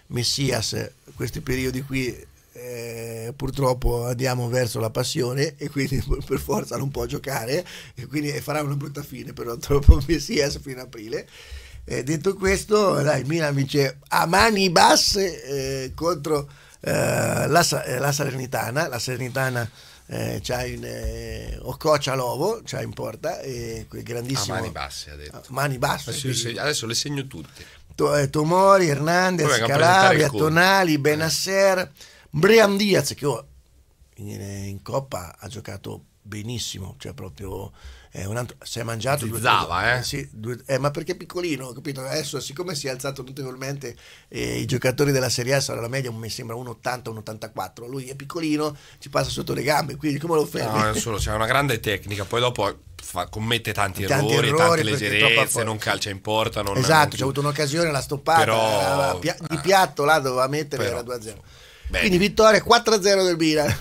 Messias, questi periodi qui eh, purtroppo andiamo verso la passione e quindi per forza non può giocare e quindi farà una brutta fine per purtroppo Messias eh, fino ad aprile. Eh, detto questo, dai, Milan vince a mani basse eh, contro eh, la, eh, la Salernitana. La Salernitana eh, c'ha in eh, Ococia Lovo, c'ha in porta, e quel grandissimo... A mani basse, ha detto. Mani basse. Adesso, segno, adesso le segno tutte. To, eh, Tomori, Hernandez, Calabria, Tonali, Benasser... Brian Diaz che oh, in, Coppa ha giocato benissimo, cioè proprio eh, un altro, si è mangiato Zizzava, due, eh? Sì, due, eh, ma perché è piccolino, capito? Adesso siccome si è alzato notevolmente eh, i giocatori della Serie A sono alla media mi sembra 1,80 1,84, lui è piccolino, ci passa sotto le gambe, quindi come lo fermi? No, solo, c'è una grande tecnica, poi dopo fa, commette tanti, tanti errori, errori, tante leggerezze, non calcia in porta, non Esatto, non... c'è avuto un'occasione, l'ha stoppata, però... Eh, di piatto là doveva mettere però... era 2-0. Bene. Quindi vittoria 4-0 del Milan.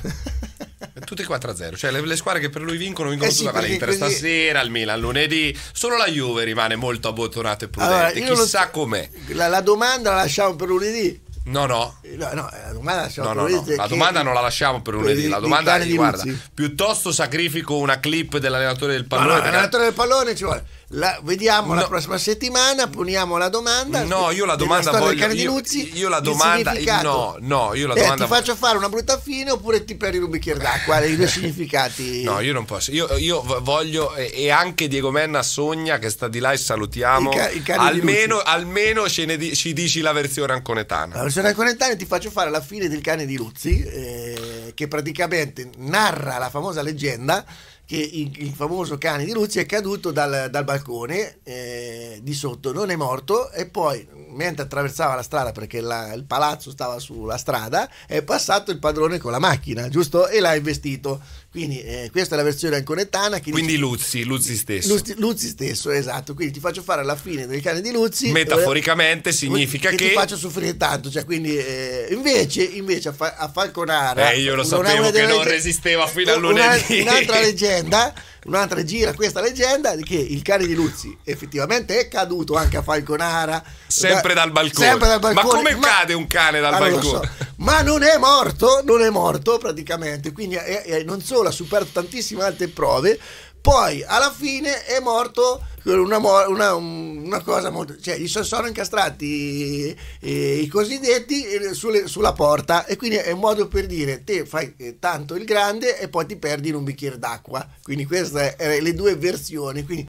Tutte 4-0, cioè le, le, squadre che per lui vincono vincono eh sì, tutta l'Inter quindi... stasera, il Milan lunedì, solo la Juve rimane molto abbottonata e prudente, allora, chissà so, com'è. La, la domanda la lasciamo per lunedì. No, no. No, no, la domanda, no, no, no. La domanda non la lasciamo per lunedì. La domanda è: guarda, piuttosto sacrifico una clip dell'allenatore del pallone. No, no, l'allenatore eh? del pallone ci vuole. La, vediamo no. la prossima settimana, poniamo la domanda. No, io la domanda voglio io, io la domanda no, no, io la eh, domanda ti faccio fare una brutta fine oppure ti perdi un bicchiere d'acqua, i due significati. No, io non posso. Io, io voglio e anche Diego Menna sogna che sta di là e salutiamo. I ca- i almeno, almeno di, ci dici la versione anconetana. La versione anconetana ti faccio fare la fine del cane di Luzzi eh, che praticamente narra la famosa leggenda che il, il, famoso cane di Luzzi è caduto dal, dal balcone eh, di sotto, non è morto e poi mentre attraversava la strada perché la, il palazzo stava sulla strada è passato il padrone con la macchina, giusto? E l'ha investito. Quindi eh, questa è la versione anconetana. Quindi dice, Luzzi, Luzzi stesso. Luzzi, Luzzi, stesso, esatto. Quindi ti faccio fare la fine del cane di Luzzi. Eh, Metaforicamente eh, significa che, che... Ti faccio soffrire tanto, cioè, quindi eh, invece, invece a, fa- a, Falconara... Eh, io lo sapevo che non resisteva fino a lunedì. Una, un'altra leggenda un'altra gira questa leggenda che il cane di Luzzi effettivamente è caduto anche a Falconara sempre, da, dal, balcone. sempre dal, balcone. ma come ma, cade un cane dal ah, balcone so, ma non è morto non è morto praticamente quindi è, eh, è, eh, non solo Paolo ha superato tantissime altre prove, poi alla fine è morto una, una, una cosa molto cioè gli sono incastrati i, eh, i, eh, i cosiddetti eh, sulle, sulla porta e quindi è un modo per dire te fai tanto il grande e poi ti perdi in un bicchiere d'acqua quindi queste erano le due versioni quindi